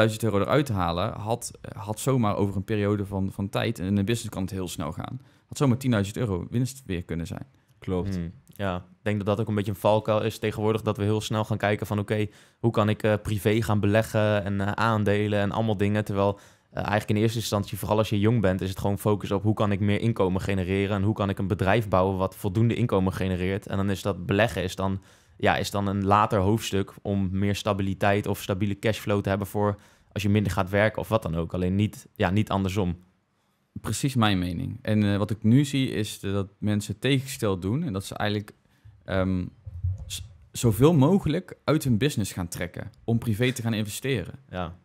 1000 euro eruit te halen had, had zomaar over een periode van, van tijd, en in de business kan het heel snel gaan, had zomaar 10.000 euro winst weer kunnen zijn. Klopt. Hmm. Ja, ik denk dat dat ook een beetje een valkuil is tegenwoordig. Dat we heel snel gaan kijken van oké, hoe kan ik eh, privé gaan beleggen en eh, aandelen en allemaal dingen. Terwijl eh, eigenlijk in eerste instantie, vooral als je jong bent, is het gewoon focus op hoe kan ik meer inkomen genereren. En hoe kan ik een bedrijf bouwen wat voldoende inkomen genereert. En dan is dat beleggen is dan ja, is dan een later hoofdstuk om meer stabiliteit of stabiele cashflow te hebben voor als je minder gaat werken of wat dan ook. Alleen niet, ja, niet andersom. Precies mijn mening. En eh, wat ik nu zie is dat mensen tegengesteld doen en dat ze eigenlijk ehm, zoveel mogelijk uit hun business gaan trekken om privé te gaan investeren. Ja.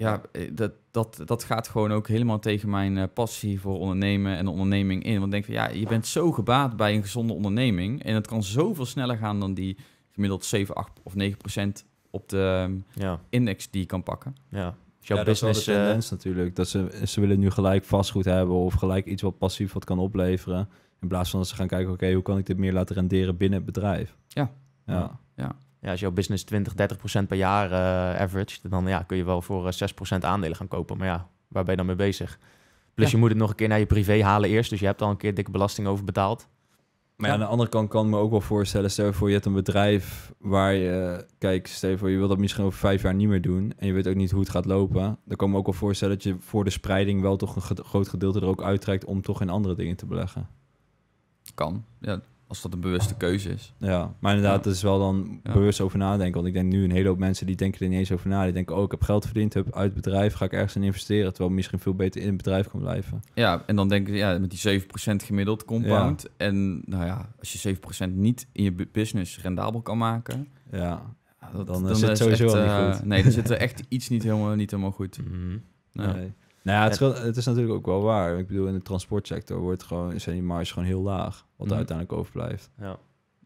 Ja, eh, dat, dat, dat gaat gewoon ook helemaal tegen mijn eh, passie voor ondernemen en onderneming in. Want ik denk van ja, je bent zo gebaat bij een gezonde onderneming. En het kan zoveel sneller gaan dan die gemiddeld 7, 8 of 9 procent op de ehm, ja. index die je kan pakken. Ja, dus jouw ja, business. Dat is eh, tendens natuurlijk. Dat ze, ze willen nu gelijk vastgoed hebben of gelijk iets wat passief wat kan opleveren. In plaats van dat ze gaan kijken, oké, hoe kan ik dit meer laten renderen binnen het bedrijf? Ja. ja. ja. Ja, als jouw business 20, 30 per jaar eh, average, dan ja, kun je wel voor 6 eh, aandelen gaan kopen. Maar ja, waar ben je dan mee bezig? Plus je moet het nog een keer naar je privé halen eerst. Dus je hebt al een keer dikke belasting over betaald. Maar aan de andere kant kan ik me ook wel voorstellen, stel voor je hebt een bedrijf waar je, kijk, stel voor je wilt dat misschien over vijf jaar niet meer doen en je weet ook niet hoe het gaat lopen, dan kan ik me ook wel voorstellen dat je voor de spreiding wel toch een groot gedeelte er ook uittrekt om toch in andere dingen te beleggen. Kan, ja, als dat een bewuste keuze is. Ja, maar inderdaad, dat is wel dan bewust over nadenken. Want ik denk nu een hele hoop mensen die denken er niet eens over na. Die denken, oh, ik heb geld verdiend, heb uit het bedrijf, ga ik ergens in investeren. Terwijl misschien veel beter in het bedrijf kan blijven. Ja, en dan denken ze, ja, met die 7% gemiddeld compound. En nou ja, als je 7% niet in je business rendabel kan maken. Ja, dan, dan, zit het sowieso niet eh, goed. nee, dan zit er echt iets niet helemaal, niet helemaal goed. Mhm. nee. Nou ja, het, is, het, is, natuurlijk ook wel waar. Ik bedoel, in de transportsector wordt gewoon, zijn die marge gewoon heel laag. Wat mhm. uiteindelijk overblijft. Ja.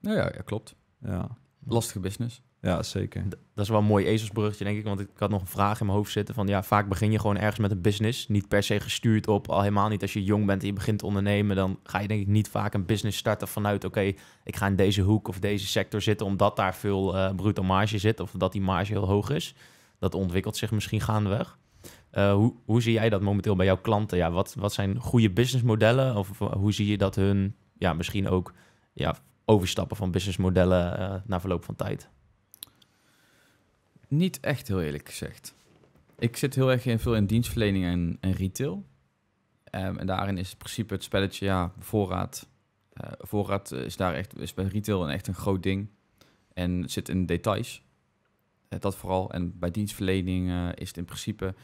Nou ja, ja, klopt. Ja. Lastige business. Ja, zeker. dat is wel een mooi ezelsbruggetje, denk ik. Want ik had nog een vraag in mijn hoofd zitten van... ja, vaak begin je gewoon ergens met een business. Niet per se gestuurd op, al helemaal niet als je jong bent... en je begint te ondernemen, dan ga je denk ik niet vaak een business starten... vanuit, oké, ik ga in deze hoek of deze sector zitten... omdat daar veel uh, bruto marge zit of dat die marge heel hoog is. Dat ontwikkelt zich misschien gaandeweg. Eh, hoe, hoe zie jij dat momenteel bij jouw klanten? Ja, wat, wat zijn goede businessmodellen? Of, hoe zie je dat hun ja, misschien ook ja, overstappen van businessmodellen uh, na verloop van tijd? Niet echt heel eerlijk gezegd. Ik zit heel erg in, veel in dienstverlening en, en retail. Ehm, en daarin is het principe het spelletje, ja, voorraad. Uh, voorraad is daar echt is bij retail een echt een groot ding. En zit in details. dat vooral. En bij dienstverlening is het in principe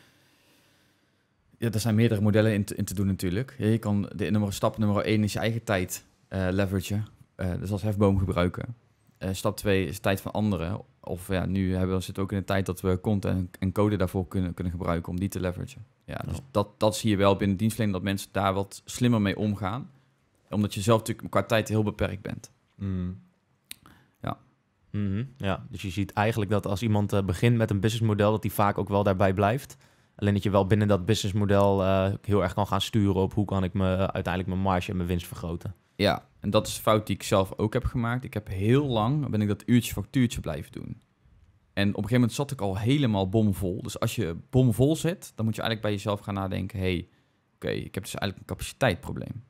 ja, er zijn meerdere modellen in te, in te doen natuurlijk. Je kan de stap nummer 1 is je eigen tijd uh, leveragen. Eh, dus als hefboom gebruiken. Eh, stap 2 is tijd van anderen. Of ja, nu hebben we, zitten ook in de tijd dat we content en code daarvoor kunnen, kunnen gebruiken om die te leveragen. Ja, dus dat, dat zie je wel binnen dienstverlening, dat mensen daar wat slimmer mee omgaan. Omdat je zelf natuurlijk qua tijd heel beperkt bent. Mm. Ja. Mhm. ja. Dus je ziet eigenlijk dat als iemand begint met een businessmodel, dat die vaak ook wel daarbij blijft. Alleen dat je wel binnen dat businessmodel eh, heel erg kan gaan sturen op hoe kan ik me, eh, uiteindelijk mijn marge en mijn winst vergroten. Ja, en dat is een fout die ik zelf ook heb gemaakt. Ik heb heel lang, ben ik dat uurtje factuurtje blijven doen. En op een gegeven moment zat ik al helemaal bomvol. Dus als je bomvol zit, dan moet je eigenlijk bij jezelf gaan nadenken... hé, hey, oké, ik heb dus eigenlijk een capaciteitprobleem.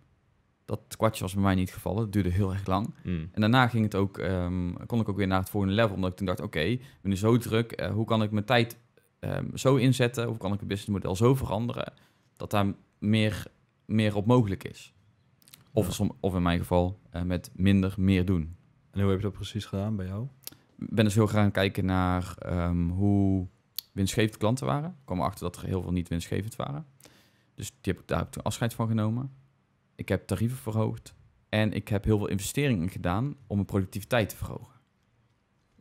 Dat kwartje was bij mij niet gevallen. Het duurde heel erg lang. Hmm. En daarna ging het ook, ehm, kon ik ook weer naar het volgende level. Omdat ik toen dacht, oké, ik ben nu zo druk. Eh, hoe kan ik mijn tijd Ehm, zo inzetten? Of kan ik het businessmodel zo veranderen dat daar meer, meer op mogelijk is? Of, of in mijn geval eh, met minder meer doen. En hoe heb je dat precies gedaan bij jou? Ik ben dus heel graag kijken naar ehm, hoe winstgevend klanten waren. Ik kwam achter dat er heel veel niet winstgevend waren. Dus die heb ik, daar heb ik toen afscheid van genomen. Ik heb tarieven verhoogd. En ik heb heel veel investeringen gedaan om mijn productiviteit te verhogen.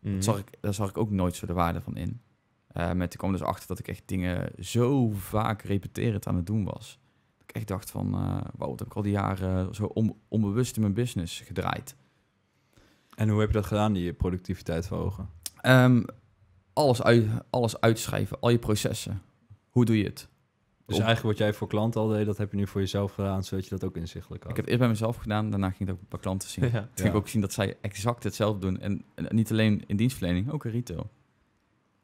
Dat mhm. zag ik, daar zag ik ook nooit zo de waarde van in. Eh, met ik kwam dus achter dat ik echt dingen zo vaak repeterend aan het doen was. Dat ik echt dacht van, eh, wauw, dat heb ik al die jaren zo onbewust in mijn business gedraaid. En hoe heb je dat gedaan, die productiviteit verhogen? Um, ehm, alles, uit, alles uitschrijven, al je processen. Hoe doe je het? Dus eigenlijk wat jij voor klanten al deed, dat heb je nu voor jezelf gedaan, zodat je dat ook inzichtelijk had. Ik heb het eerst bij mezelf gedaan, daarna ging ik ook bij klanten zien. Ja. ik ook zien dat zij exact hetzelfde doen. en niet alleen in dienstverlening, ook in retail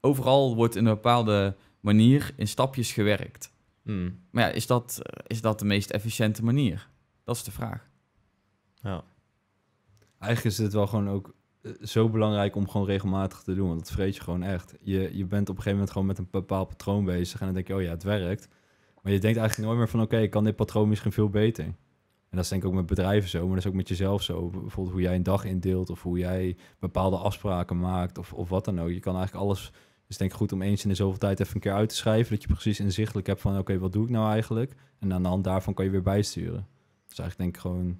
overal wordt in een bepaalde manier in stapjes gewerkt. Hmm. Maar ja, is dat, eh, is dat de meest efficiënte manier? Dat is de vraag. Ja. Eigenlijk is het wel gewoon ook eh, zo belangrijk om gewoon regelmatig te doen. Want dat vreet je gewoon echt. Je, je bent op een gegeven moment gewoon met een bepaald patroon bezig. En dan denk je, oh ja, het werkt. Maar je denkt eigenlijk nooit meer van, oké, ik kan dit patroon misschien veel beter. En dat is denk ik ook met bedrijven zo, maar dat is ook met jezelf zo. Bijvoorbeeld hoe jij een dag indeelt of hoe jij bepaalde afspraken maakt of, of wat dan ook. Je kan eigenlijk alles dus denk goed om eens in de zoveel tijd even een keer uit te schrijven. Dat je precies inzichtelijk hebt van oké, wat doe ik nou eigenlijk? En aan de hand daarvan kan je weer bijsturen. Dus eigenlijk denk ik gewoon.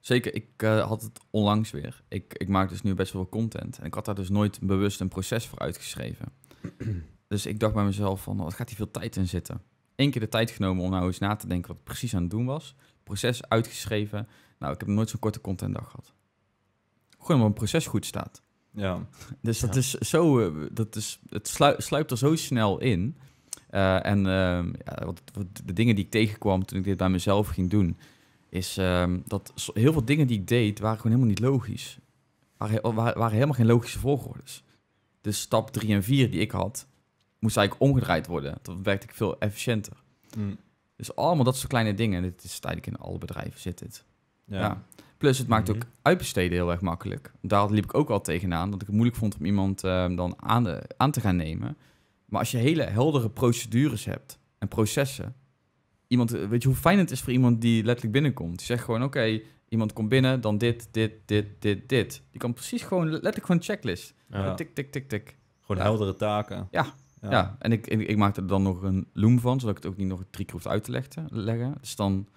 Zeker, ik eh, had het onlangs weer. Ik, ik maak dus nu best wel veel content. En ik had daar dus nooit bewust een proces voor uitgeschreven. dus ik dacht bij mezelf van, wat gaat hier veel tijd in zitten? Eén keer de tijd genomen om nou eens na te denken wat precies aan het doen was. Proces uitgeschreven. Nou, ik heb nooit zo'n korte contentdag gehad. Gewoon omdat een proces goed staat. Ja. Dus dat is zo, eh, dat is, het sluipt er zo snel in. Eh, en ehm, ja, de dingen die ik tegenkwam toen ik dit bij mezelf ging doen, is ehm, dat heel veel dingen die ik deed waren gewoon helemaal niet logisch. Waren, waren, helemaal geen logische volgordes. Dus stap 3 en 4 die ik had, moest eigenlijk omgedraaid worden. Dan werkte ik veel efficiënter. Mm. Dus allemaal dat soort kleine dingen. Dit is eigenlijk in alle bedrijven zit dit. ja. Plus, het maakt ook mhm. uitbesteden heel erg makkelijk. Daar liep ik ook al tegenaan, dat ik het moeilijk vond om iemand ehm, dan aan, de, aan te gaan nemen. Maar als je hele heldere procedures hebt en processen. Iemand, eh, weet je hoe fijn het is voor iemand die letterlijk binnenkomt? Die zegt gewoon: oké, iemand komt binnen, dan dit, dit, dit, dit, dit. Die kan precies gewoon letterlijk gewoon checklist. Tik, tik, tik, tik. Gewoon heldere taken. Ja. Ja, en ik, ik, maak er dan nog een loom van, zodat ik het ook niet nog drie keer hoef uit te leggen. Dus dan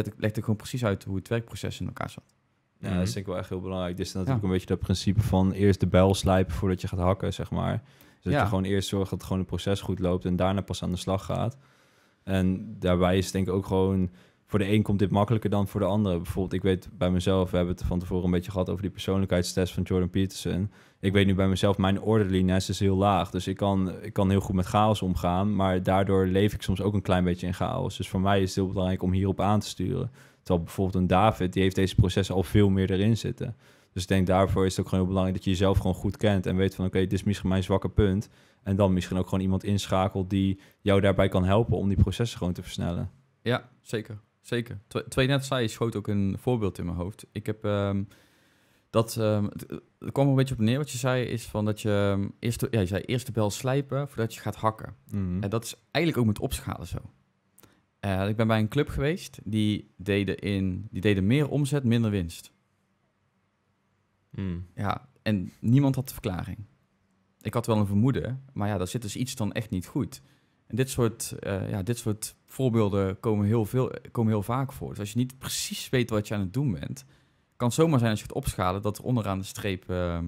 ik, legde ik gewoon precies uit hoe het werkproces in elkaar zat. Ja, mhm. dat is denk ik wel echt heel belangrijk. Dit is natuurlijk een beetje dat principe van eerst de bijl slijpen voordat je gaat hakken, zeg maar. Dus dat je gewoon eerst zorgt dat gewoon het proces goed loopt en daarna pas aan de slag gaat. En daarbij is denk ik ook gewoon voor de een komt dit makkelijker dan voor de andere. Bijvoorbeeld, ik weet bij mezelf, we hebben het van tevoren een beetje gehad over die persoonlijkheidstest van Jordan Peterson. Ik weet nu bij mezelf, mijn orderliness is heel laag. Dus ik kan, ik kan heel goed met chaos omgaan, maar daardoor leef ik soms ook een klein beetje in chaos. Dus voor mij is het heel belangrijk om hierop aan te sturen. Terwijl bijvoorbeeld een David, die heeft deze processen al veel meer erin zitten. Dus ik denk daarvoor is het ook gewoon heel belangrijk dat je jezelf gewoon goed kent en weet van oké, dit is misschien mijn zwakke punt. En dan misschien ook gewoon iemand inschakelt die jou daarbij kan helpen om die processen gewoon te versnellen. Ja, zeker zeker. Twee, net zei, je schoot ook een voorbeeld in mijn hoofd. Ik heb ehm, dat. Um, kwam een beetje op neer wat je zei, is van dat je. Ehm, eerst, ja, je zei eerst de bel slijpen voordat je gaat hakken. Mhm. En dat is eigenlijk ook met opschalen zo. Eh, ik ben bij een club geweest die deden, in, die deden meer omzet, minder winst. Mhm. Ja, en niemand had de verklaring. Ik had wel een vermoeden, maar ja, daar zit dus iets dan echt niet goed. En dit soort, eh, ja, dit soort voorbeelden komen heel, veel, komen heel vaak voor. Dus als je niet precies weet wat je aan het doen bent, kan het zomaar zijn als je het opschalen dat er onderaan de streep uh, ehm,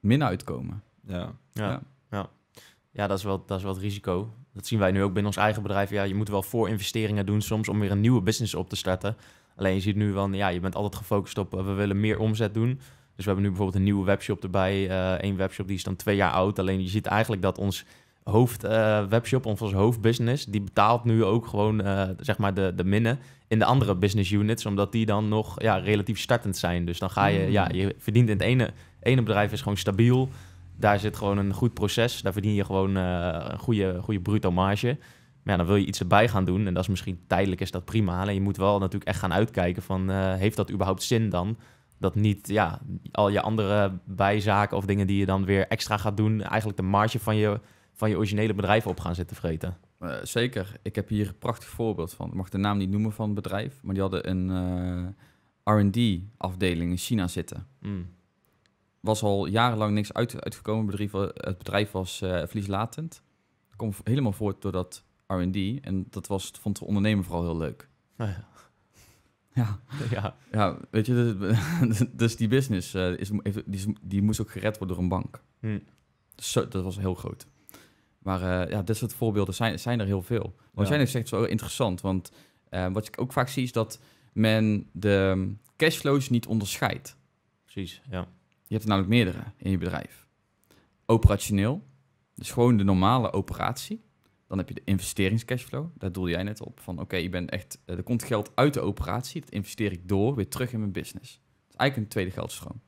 min uitkomen. Ja. Ja. ja, ja. dat, is wel, dat is wel het risico. Dat zien wij nu ook binnen ons eigen bedrijf. Ja, je moet wel voor investeringen doen soms om weer een nieuwe business op te starten. Alleen je ziet nu wel, ja, je bent altijd gefocust op, eh, we willen meer omzet doen. Dus we hebben nu bijvoorbeeld een nieuwe webshop erbij. Eén eh, webshop die is dan twee jaar oud. Alleen je ziet eigenlijk dat ons hoofdwebshop, eh, of onze hoofdbusiness, die betaalt nu ook gewoon eh, zeg maar de, de minnen in de andere business units, omdat die dan nog ja, relatief startend zijn. Dus dan ga je, ja, mm. je verdient in het ene, ene bedrijf is gewoon stabiel. Daar zit gewoon een goed proces. Daar verdien je gewoon eh, een goede, goede bruto marge. Maar dan wil je iets erbij gaan doen. En dat is misschien tijdelijk, is dat prima. Alleen je moet wel natuurlijk echt gaan uitkijken van... heeft dat überhaupt zin dan? Dat niet ja, al je andere bijzaken of dingen die je dan weer extra gaat doen... eigenlijk de marge van je van je originele bedrijf op gaan zitten vreten. Eh, zeker. Ik heb hier een prachtig voorbeeld van. Ik mag de naam niet noemen van het bedrijf, maar die hadden een eh, RD-afdeling in China zitten. Hmm. Was al jarenlang niks uit, uitgekomen. Het bedrijf, het bedrijf was uh, verlieslatend. komt helemaal voort door dat RD. En dat was, vond de ondernemer vooral heel leuk. ja. Ja. ja. ja, weet je, dus, dus die business is, die, die, moest ook gered worden door een bank. Hmm. zo, dat was heel groot. Maar eh, ja, dit soort voorbeelden zijn, zijn er heel veel. Maar jij nu zegt wel interessant, want eh, wat ik ook vaak zie is dat men de ehm, cashflows niet onderscheidt. Precies, ja. Je hebt er namelijk meerdere in je bedrijf. Operationeel, dus gewoon de normale operatie. Dan heb je de investeringscashflow. Daar doelde jij net op. Van oké, okay, je echt, eh, er komt geld uit de operatie. Dat investeer ik door weer terug in mijn business. Dat is eigenlijk een tweede geldstroom.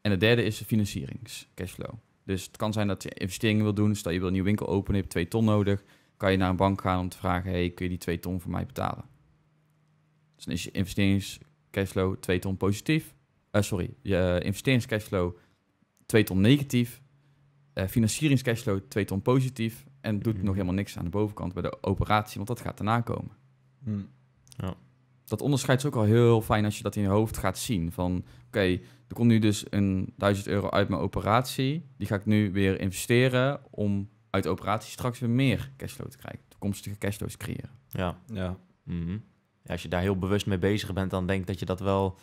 En de derde is de financieringscashflow. Dus het kan zijn dat je investeringen wil doen. Stel je wil een nieuwe winkel openen, je hebt twee ton nodig. Kan je naar een bank gaan om te vragen, hey, kun je die twee ton voor mij betalen? Dus dan is je investeringscashflow twee ton positief. Eh, sorry, je eh, investeringscashflow twee ton negatief. Uh, financieringscashflow twee ton positief. En doet mhm. nog helemaal niks aan de bovenkant bij de operatie, want dat gaat daarna komen. Hmm. Ja dat onderscheid is ook al heel fijn als je dat in je hoofd gaat zien. Van oké, er komt nu dus een 1000 euro uit mijn operatie. Die ga ik nu weer investeren om uit de operatie straks weer meer cashflow te krijgen. Toekomstige cashflows creëren. Ja, ja. Mhm. als je daar heel bewust mee bezig bent, dan denk ik dat je dat wel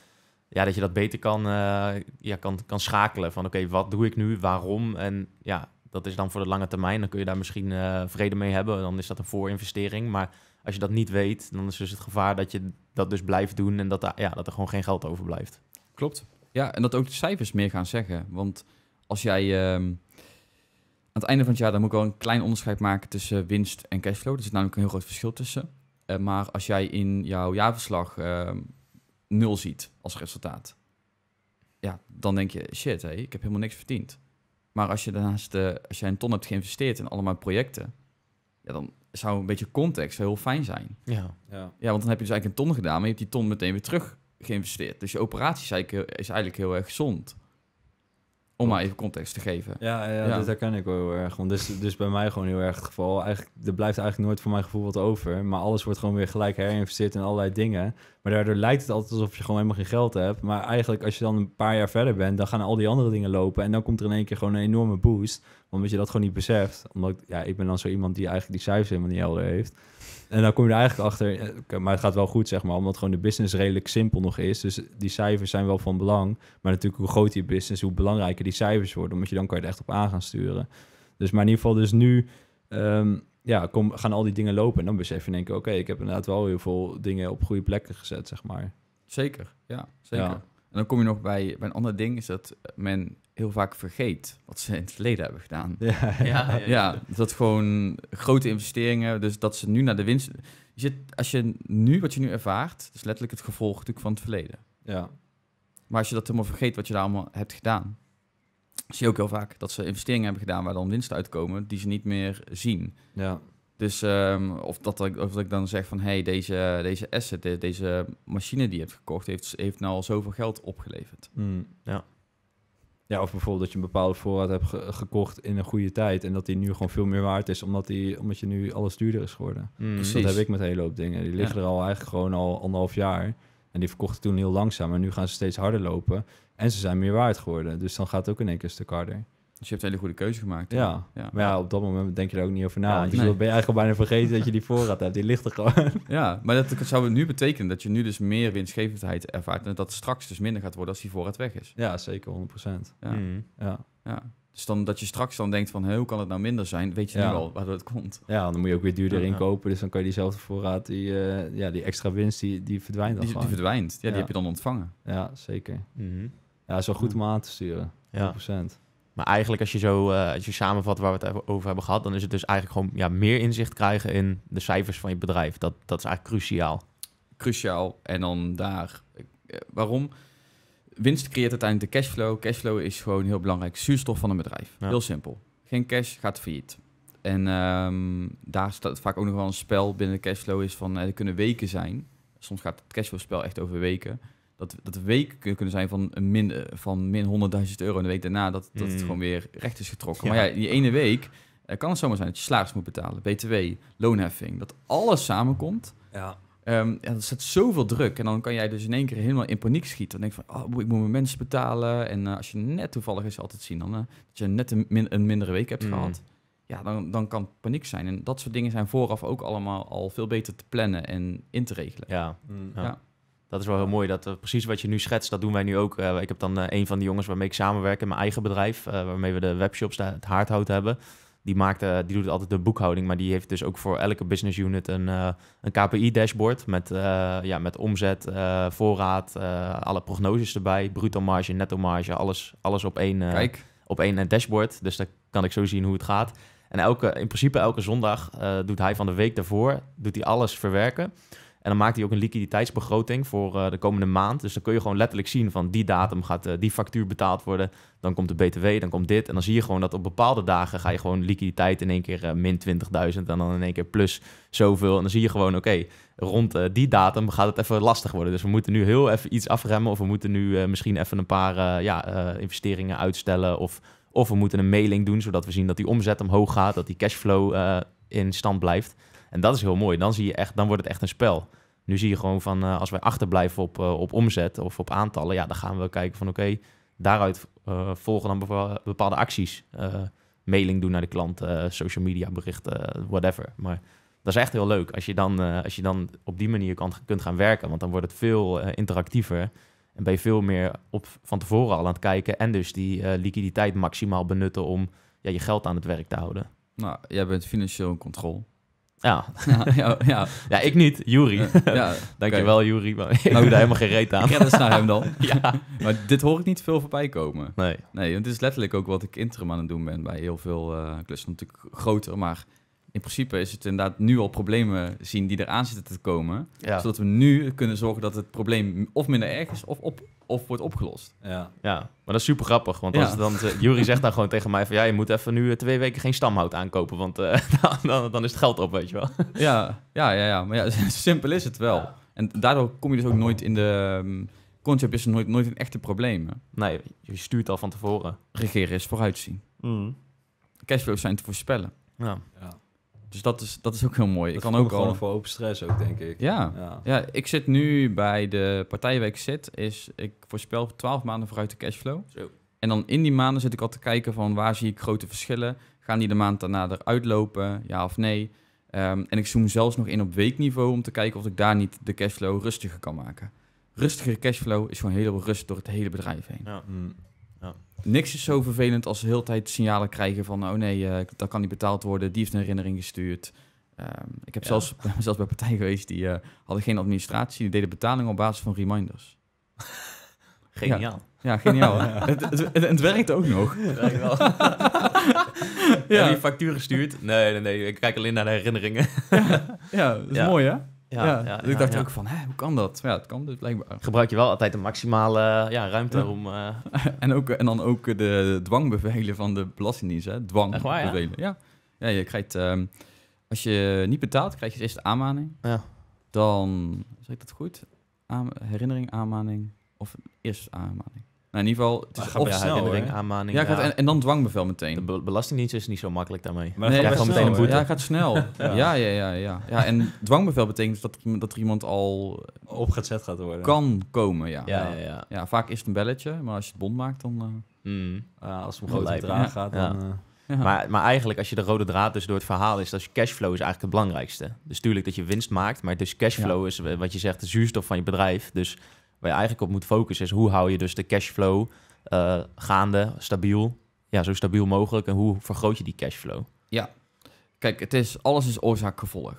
ja, dat je dat beter kan, eh, ja, kan, kan schakelen. Van oké, wat doe ik nu, waarom? En ja, dat is dan voor de lange termijn. Dan kun je daar misschien eh, vrede mee hebben. Dan is dat een voorinvestering. Maar als je dat niet weet, dan is dus het gevaar dat je dat dus blijft doen en dat, ja, dat er gewoon geen geld over blijft. Klopt. Ja, en dat ook de cijfers meer gaan zeggen. Want als jij ehm, aan het einde van het jaar, dan moet ik wel een klein onderscheid maken tussen winst en cashflow. Er zit namelijk een heel groot verschil tussen. Eh, maar als jij in jouw jaarverslag uh, nul ziet als resultaat, ja, dan denk je, shit, hey, ik heb helemaal niks verdiend. Maar als je daarnaast, uh, als jij een ton hebt geïnvesteerd in allemaal projecten, ja, dan zou een beetje context heel fijn zijn. Ja. ja. Ja, want dan heb je dus eigenlijk een ton gedaan, maar je hebt die ton meteen weer terug geïnvesteerd. Dus je operatie is eigenlijk, is eigenlijk heel erg gezond. Om maar even context te geven. Ja, ja, ja. ik wel heel erg. Want dus, dus bij mij gewoon heel erg het geval. Eigenlijk, er blijft eigenlijk nooit voor mijn gevoel wat over. Maar alles wordt gewoon weer gelijk herinvesteerd in allerlei dingen. Maar daardoor lijkt het altijd alsof je gewoon helemaal geen geld hebt. Maar eigenlijk als je dan een paar jaar verder bent, dan gaan al die andere dingen lopen. En dan komt er in één keer gewoon een enorme boost. Omdat je dat gewoon niet beseft. Omdat ja, ik ben dan zo iemand die eigenlijk die cijfers helemaal niet helder heeft. En dan kom je er eigenlijk achter, eh, maar het gaat wel goed, zeg maar, omdat gewoon de business redelijk simpel nog is. Dus die cijfers zijn wel van belang. Maar natuurlijk, hoe groot die business, hoe belangrijker die cijfers worden, omdat je dan kan je er echt op aan gaan sturen. Dus maar in ieder geval, dus nu ehm, ja, kom, gaan al die dingen lopen. En dan besef je, denk ik, oké, ik heb inderdaad wel heel veel dingen op goede plekken gezet, zeg maar. Zeker, ja, zeker. En dan kom je nog bij, bij een ander ding, is dat men heel vaak vergeet wat ze in het verleden hebben gedaan. Ja, ja, dat gewoon grote investeringen, dus dat ze nu naar de winst... zit, als je nu, wat je nu ervaart, is letterlijk het gevolg natuurlijk van het verleden. Ja. Maar als je dat helemaal vergeet wat je daar allemaal hebt gedaan, zie je ook heel vaak dat ze investeringen hebben gedaan waar dan winst uitkomen die ze niet meer zien. Ja. Dus ehm, of, dat, of dat ik dan zeg van, hey, deze, deze asset, deze machine die je hebt gekocht, heeft, heeft nou al zoveel geld opgeleverd. Hmm, ja. ja, of bijvoorbeeld dat je een bepaalde voorraad hebt gekocht in een goede tijd en dat die nu gewoon veel meer waard is, omdat, die, omdat je nu alles duurder is geworden. Dus dat heb ik met een hele hoop dingen. Die liggen er al eigenlijk gewoon al anderhalf jaar. En die verkochten toen heel langzaam, en nu gaan ze steeds harder lopen. En ze zijn meer waard geworden. Dus dan gaat het ook in één keer een stuk harder. Dus je hebt een hele goede keuze gemaakt. Ja. ja. maar ja, op dat moment denk je er ook niet over na. want ben je eigenlijk bijna vergeten dat je die voorraad hebt. Die ligt er gewoon. Ja, maar dat zou nu betekenen dat je nu dus meer winstgevendheid ervaart. En dat straks dus minder gaat worden als die voorraad weg is. Ja, zeker, 100%. Ja. Mhm. ja. ja. Dus dan dat je straks dan denkt van, hoe kan het nou minder zijn? Weet je nu al waardoor het komt. Ja, dan moet je ook weer duurder inkopen. Dus dan kan je diezelfde voorraad, die, eh, ja, die extra winst, die, die verdwijnt dan Die, die verdwijnt. Ja, die heb je dan ontvangen. Ja, zeker. Mm -hmm. Ja, zo goed om aan te sturen. 100%. Maar eigenlijk als je zo eh, als je samenvat waar we het over hebben gehad, dan is het dus eigenlijk gewoon ja, meer inzicht krijgen in de cijfers van je bedrijf. Dat, dat is eigenlijk cruciaal. Cruciaal. En dan daar. Eh, waarom? Winst creëert uiteindelijk de cashflow. Cashflow is gewoon heel belangrijk. Zuurstof van een bedrijf. Heel simpel. Geen cash gaat failliet. En ehm, daar staat vaak ook nog wel een spel binnen de cashflow is van eh, er kunnen weken zijn. Soms gaat het cashflow spel echt over weken dat, dat weken week kunnen zijn van een min, eh, van min 100.000 euro. En de week daarna dat, dat het hmm. gewoon weer recht is getrokken. Maar ja, die ene week eh, kan het zomaar zijn dat je salaris moet betalen, btw, loonheffing. Dat alles samenkomt. Ja. Um, ja, er zit zoveel druk. En dan kan jij dus in één keer helemaal in paniek schieten. Dan denk je van, oh, ik moet mijn mensen betalen. En eh, als je net toevallig is altijd zien, dan dat je net een, min, een mindere week hebt hmm. gehad. Ja, dan, dan kan paniek zijn. En dat soort dingen zijn vooraf ook allemaal al veel beter te plannen en in te regelen. ja. Hmm. ja dat is wel heel mooi. Dat, eh, precies wat je nu schetst, dat doen wij nu ook. Eh, ik heb dan uh, een van de jongens waarmee ik samenwerk in mijn eigen bedrijf, waarmee we de webshops, de, het haardhout hebben. Die, maakt, die doet altijd de boekhouding, maar die heeft dus ook voor elke business unit een, een KPI-dashboard met, ja, met omzet, voorraad, alle prognoses erbij, bruto marge, netto marge, alles, alles op één, op één dashboard. Dus dan kan ik zo zien hoe het gaat. En elke, in principe elke zondag doet hij van de week daarvoor, doet hij alles verwerken. En dan maakt hij ook een liquiditeitsbegroting voor eh, de komende maand. Dus dan kun je gewoon letterlijk zien van die datum gaat eh, die factuur betaald worden. Dan komt de BTW, dan komt dit. En dan zie je gewoon dat op bepaalde dagen ga je gewoon liquiditeit in één keer eh, min 20.000 en dan in één keer plus zoveel. En dan zie je gewoon, oké, rond die datum gaat het even lastig worden. Dus we moeten nu heel even iets afremmen of we moeten nu misschien even een paar ja, investeringen uitstellen of... Of we moeten een mailing doen, zodat we zien dat die omzet omhoog gaat, dat die cashflow in stand blijft. En dat is heel mooi. Dan, zie je echt, dan wordt het echt een spel. Nu zie je gewoon van eh, als wij achterblijven op, eh, op omzet of op aantallen, ja, dan gaan we kijken van oké, daaruit eh, volgen dan bepaalde acties. mailing doen naar de klant, social media berichten, whatever. Maar dat is echt heel leuk als je dan, als je dan op die manier kan, kunt gaan werken, want dan wordt het veel interactiever. En ben je veel meer op, van tevoren al aan het kijken. En dus die liquiditeit maximaal benutten om ja, je geld aan het werk te houden. Nou, jij bent financieel in controle. Ja. Ja, ja. ja, ik niet. Juri. Ja, Dankjewel, Juri. Maar nou, ik nou, doe daar helemaal geen reet aan. Ik naar hem dan. ja. Maar dit hoor ik niet veel voorbij komen. Nee. Nee, want dit is letterlijk ook wat ik interim aan het doen ben bij heel veel uh, eh, klussen. Natuurlijk groter, maar in principe is het inderdaad nu al problemen zien die eraan zitten te komen. Zodat we nu kunnen zorgen dat het probleem of minder erg is of op, of wordt opgelost. Ja. ja, maar dat is super grappig. Want als dan, uh, Jury zegt dan gewoon tegen mij van... ja, je moet even nu eh, twee weken geen stamhout aankopen... want eh, dan, dan, is het geld op, weet je wel. Ja, ja, ja, ja. maar ja, simpel is het wel. En daardoor kom je dus ook nooit in de... Ehm, concept is nooit, nooit een echte probleem. Nee, je stuurt al van tevoren. Regeren is vooruitzien. Mm. Cashflows zijn te voorspellen. Ja. ja. Dus dat is, dat is ook heel mooi. Dat ik kan ook gewoon al... voor open stress ook, denk ik. Ja. ja. ik zit nu bij de partijweek zit, is ik voorspel 12 maanden vooruit de cashflow. Zo. En dan in die maanden zit ik al te kijken van waar zie ik grote verschillen. Gaan die de maand daarna eruit lopen, ja of nee? Ehm, en ik zoom zelfs nog in op weekniveau om te kijken of ik daar niet de cashflow rustiger kan maken. Rustigere cashflow is gewoon heel veel rust door het hele bedrijf heen. Ja. Mm niks is zo vervelend als de hele tijd signalen krijgen van... oh nee, uh, dat kan niet betaald worden, die heeft een herinnering gestuurd. Ehm, ik heb zelfs, bij partijen geweest die eh, hadden geen administratie... die deden betalingen op basis van reminders. Geniaal. Ja, geniaal. Het, het, het, werkt ook nog. Ja, ja. Heb je factuur gestuurd? Nee, nee, nee. Ik kijk alleen naar de herinneringen. ja, dat is mooi hè? Ja, ja, dus ik dacht ook van, hè, hoe kan dat? ja, het kan dus blijkbaar. Gebruik je wel altijd de maximale ja, ruimte om... Eh, en, ook, eh, en dan ook de dwangbevelen van de Belastingdienst, hè? Dwangbevelen, ja? ja. je krijgt... Ehm, als je niet betaalt, krijg je eerst de aanmaning. Ja. Dan, zeg ik dat goed? herinnering, aanmaning of eerst aanmaning? Nou, in ieder geval, het is aanmaning. Ja, gaat, en, en, dan dwangbevel meteen. De belastingdienst is niet zo makkelijk daarmee. Maar nee, gaat snel, meteen Ja, gaat snel. ja. Ja, ja, ja, ja, En dwangbevel betekent dat, dat er iemand al... Opgezet gaat worden. Kan komen, ja. Ja, ja, ja. vaak is het een belletje, maar als je het bond maakt, dan... Eh, mm. als het om grote gaat, dan... Eh, ja. Maar, maar eigenlijk, als je de rode draad dus door het verhaal is, dat je cashflow is eigenlijk het belangrijkste. Dus tuurlijk dat je winst maakt, maar dus cashflow is eh, wat je zegt, de zuurstof van je bedrijf. Dus waar je eigenlijk op moet focussen is hoe hou je dus de cashflow eh, gaande, stabiel. Ja, zo stabiel mogelijk. En hoe vergroot je die cashflow? Ja, kijk, het is, alles is oorzaak-gevolg.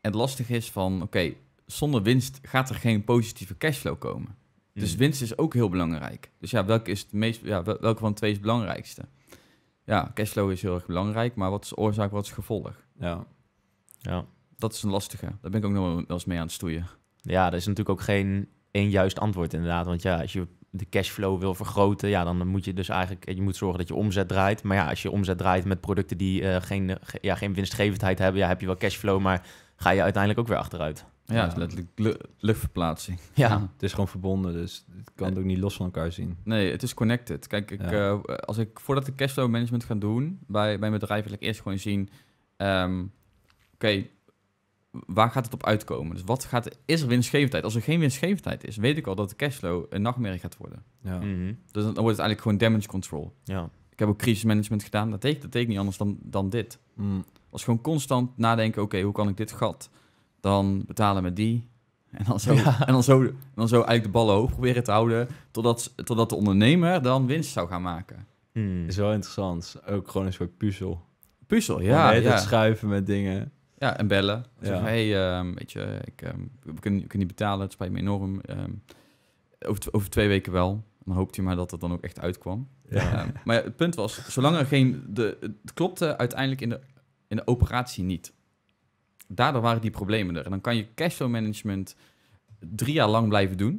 En het lastige is van, oké, zonder winst gaat er geen positieve cashflow komen. Dus mm. winst is ook heel belangrijk. Dus ja, welke, is het meest, ja, welke van de twee is het belangrijkste? Ja, cashflow is heel erg belangrijk, maar wat is oorzaak, wat is gevolg? Ja. ja. Dat is een lastige. Daar ben ik ook nog wel eens mee aan het stoeien. Ja, er is natuurlijk ook geen één juist antwoord inderdaad. Want ja, als je de cashflow wil vergroten, ja, dan moet je dus eigenlijk je moet zorgen dat je omzet draait. Maar ja, als je omzet draait met producten die eh, geen, ja, geen winstgevendheid hebben, ja, heb je wel cashflow, maar ga je uiteindelijk ook weer achteruit. Ja, Is letterlijk luchtverplaatsing. Ja. Het is gewoon verbonden, dus het kan het ook niet los van elkaar zien. Nee, het is connected. Kijk, ik, eh, als ik voordat ik cashflow management ga doen bij, bij mijn bedrijf, wil ik eerst gewoon zien: ehm, oké, waar gaat het op uitkomen? Dus wat gaat, is er winstgevendheid? Als er geen winstgevendheid is, weet ik al dat de cashflow een nachtmerrie gaat worden. Ja. Mhm. Dus dan wordt het eigenlijk gewoon damage control. Ja. Ik heb ook crisismanagement gedaan. Dat betekent, dat niet anders dan, dan dit. Mm. Als gewoon constant nadenken, oké, hoe kan ik dit gat dan betalen met die? En dan, zo, en, dan zo, en dan zo eigenlijk de ballen hoog proberen te houden, totdat, totdat de ondernemer dan winst zou gaan maken. Mm. Is wel interessant. Ook gewoon een soort puzzel. Puzzel, ja. ja. schuiven met dingen. Ja, en bellen. Ja. hey, ehm, weet je, ik, um, we, kunnen, niet betalen, het spijt me enorm. Ehm, over, over twee weken wel. Dan hoopte je maar dat het dan ook echt uitkwam. Ja. maar het punt was, zolang er geen... De, het klopte uiteindelijk in de, in de operatie niet. Daardoor waren die problemen er. En dan kan je cashflow management drie jaar lang blijven doen.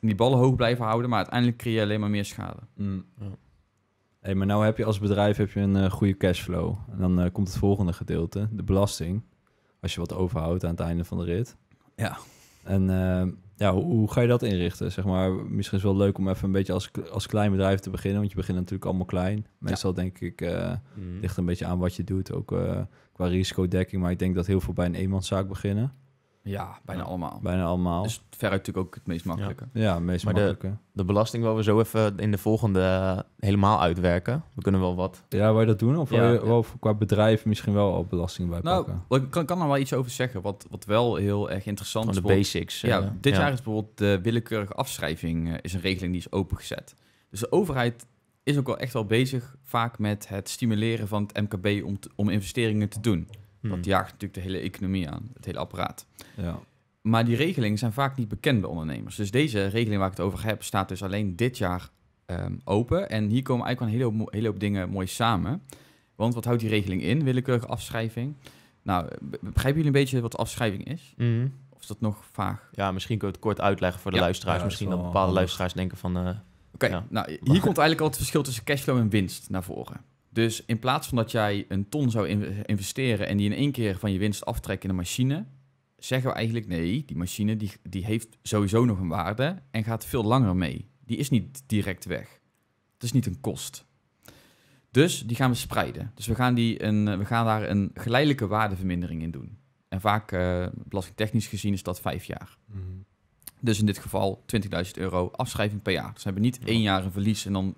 En die ballen hoog blijven houden, maar uiteindelijk creëer je alleen maar meer schade. Mm. Hey, maar nou heb je als bedrijf heb je een eh, goede cashflow. En dan eh, komt het volgende gedeelte, de belasting als je wat overhoudt aan het einde van de rit. Ja. En eh, ja, hoe, ga je dat inrichten? Zeg maar, misschien is het wel leuk om even een beetje als, als klein bedrijf te beginnen, want je begint natuurlijk allemaal klein. Meestal denk ik, uh, ligt een beetje aan wat je doet, ook uh, qua risicodekking. Maar ik denk dat heel veel bij een eenmanszaak beginnen. Ja, bijna allemaal. Bijna allemaal. Dus veruit natuurlijk ook het meest makkelijke. Ja, meest maar makkelijke. De, de belasting waar we zo even in de volgende eh, helemaal uitwerken. We kunnen wel wat. Ja, wij dat doen? Of, ja, je, of qua bedrijf misschien wel al belasting bij nou, pakken? ik kan, kan er wel iets over zeggen. Wat, wat wel heel erg interessant is. Van de basics. Ja, eh, dit jaar is bijvoorbeeld de willekeurige afschrijving eh, is een regeling die is opengezet. Dus de overheid is ook wel echt wel bezig vaak met het stimuleren van het MKB om, om investeringen te doen. Dat hmm. jaagt natuurlijk de hele economie aan, het hele apparaat. Ja. Maar die regelingen zijn vaak niet bekend bij ondernemers. Dus deze regeling waar ik het over heb, staat dus alleen dit jaar ehm, open. En hier komen eigenlijk wel een hele hoop, hele dingen mooi samen. Want wat houdt die regeling in, willekeurige afschrijving? Nou, eh, begrijpen jullie een beetje wat afschrijving is? Mhm. Of is dat nog vaag? Ja, misschien kun je het kort uitleggen voor de luisteraars. misschien dat bepaalde luisteraars denken van... Eh, Oké, nou hier komt eigenlijk al het verschil tussen cashflow en winst naar voren. Dus in plaats van dat jij een ton zou investeren en die in één keer van je winst aftrekken in een machine, zeggen we eigenlijk nee, die machine die, die heeft sowieso nog een waarde en gaat veel langer mee. Die is niet direct weg. Het is niet een kost. Dus die gaan we spreiden. Dus we gaan, die een, we gaan daar een geleidelijke waardevermindering in doen. En vaak, eh, belastingtechnisch gezien, is dat vijf jaar. Mhm. Dus in dit geval 20.000 euro afschrijving per jaar. Dus we hebben niet één jaar een verlies en dan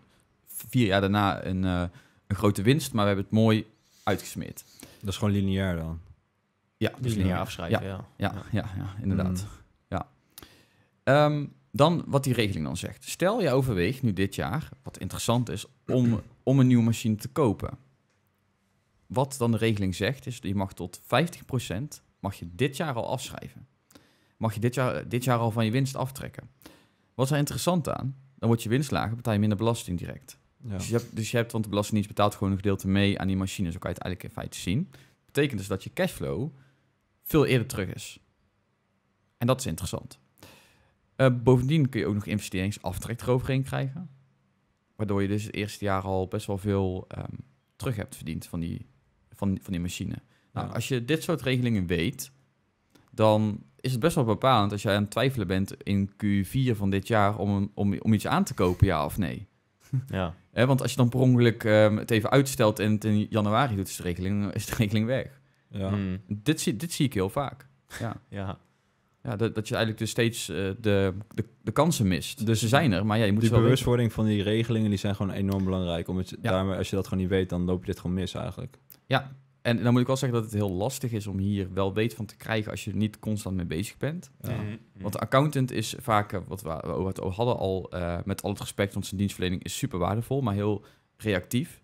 vier jaar daarna een, uh, een grote winst, maar we hebben het mooi uitgesmeerd. Dat is gewoon lineair dan? Ja, dus lineair afschrijven, ja. Ja, ja, ja, inderdaad. Hmm. Ja. Ehm, dan wat die regeling dan zegt. Stel, je overweegt nu dit jaar, wat interessant is, om, om een nieuwe machine te kopen. Wat dan de regeling zegt, is je mag tot 50% mag je dit jaar al afschrijven. Mag je dit jaar, dit jaar al van je winst aftrekken. Wat is er interessant aan? Dan wordt je winst lager, betaal je minder belasting direct. Dus, je hebt, dus je hebt, want de Belastingdienst betaalt gewoon een gedeelte mee aan die machines, het eigenlijk in feite zien. Dat betekent dus dat je cashflow veel eerder terug is. En dat is interessant. Eh, bovendien kun je ook nog investeringsaftrek eroverheen krijgen. Waardoor je dus het eerste jaar al best wel veel ehm, terug hebt verdiend van die, van, van die machine. Nou, als je dit soort regelingen weet, dan is het best wel bepalend als jij aan het twijfelen bent in Q4 van dit jaar om, om, om iets aan te kopen, ja of nee. Ja. want als je dan per ongeluk ehm, het even uitstelt en het in januari doet, is de regeling, is de regeling weg. Ja. Hmm. Dit, zie, dit zie ik heel vaak. Ja. ja. ja dat, dat je eigenlijk dus steeds eh, de, de, de, kansen mist. Dus ze zijn er, maar ja, je moet Die bewustwording van die regelingen die zijn gewoon enorm belangrijk. Om het, daarmee, als je dat gewoon niet weet, dan loop je dit gewoon mis eigenlijk. Ja, en dan moet ik wel zeggen dat het heel lastig is om hier wel weet van te krijgen als je er niet constant mee bezig bent. Mhm. Mhm. Want de accountant is vaak, eh, wat we, hadden al, eh, met al het respect, want zijn dienstverlening is super waardevol, maar heel reactief.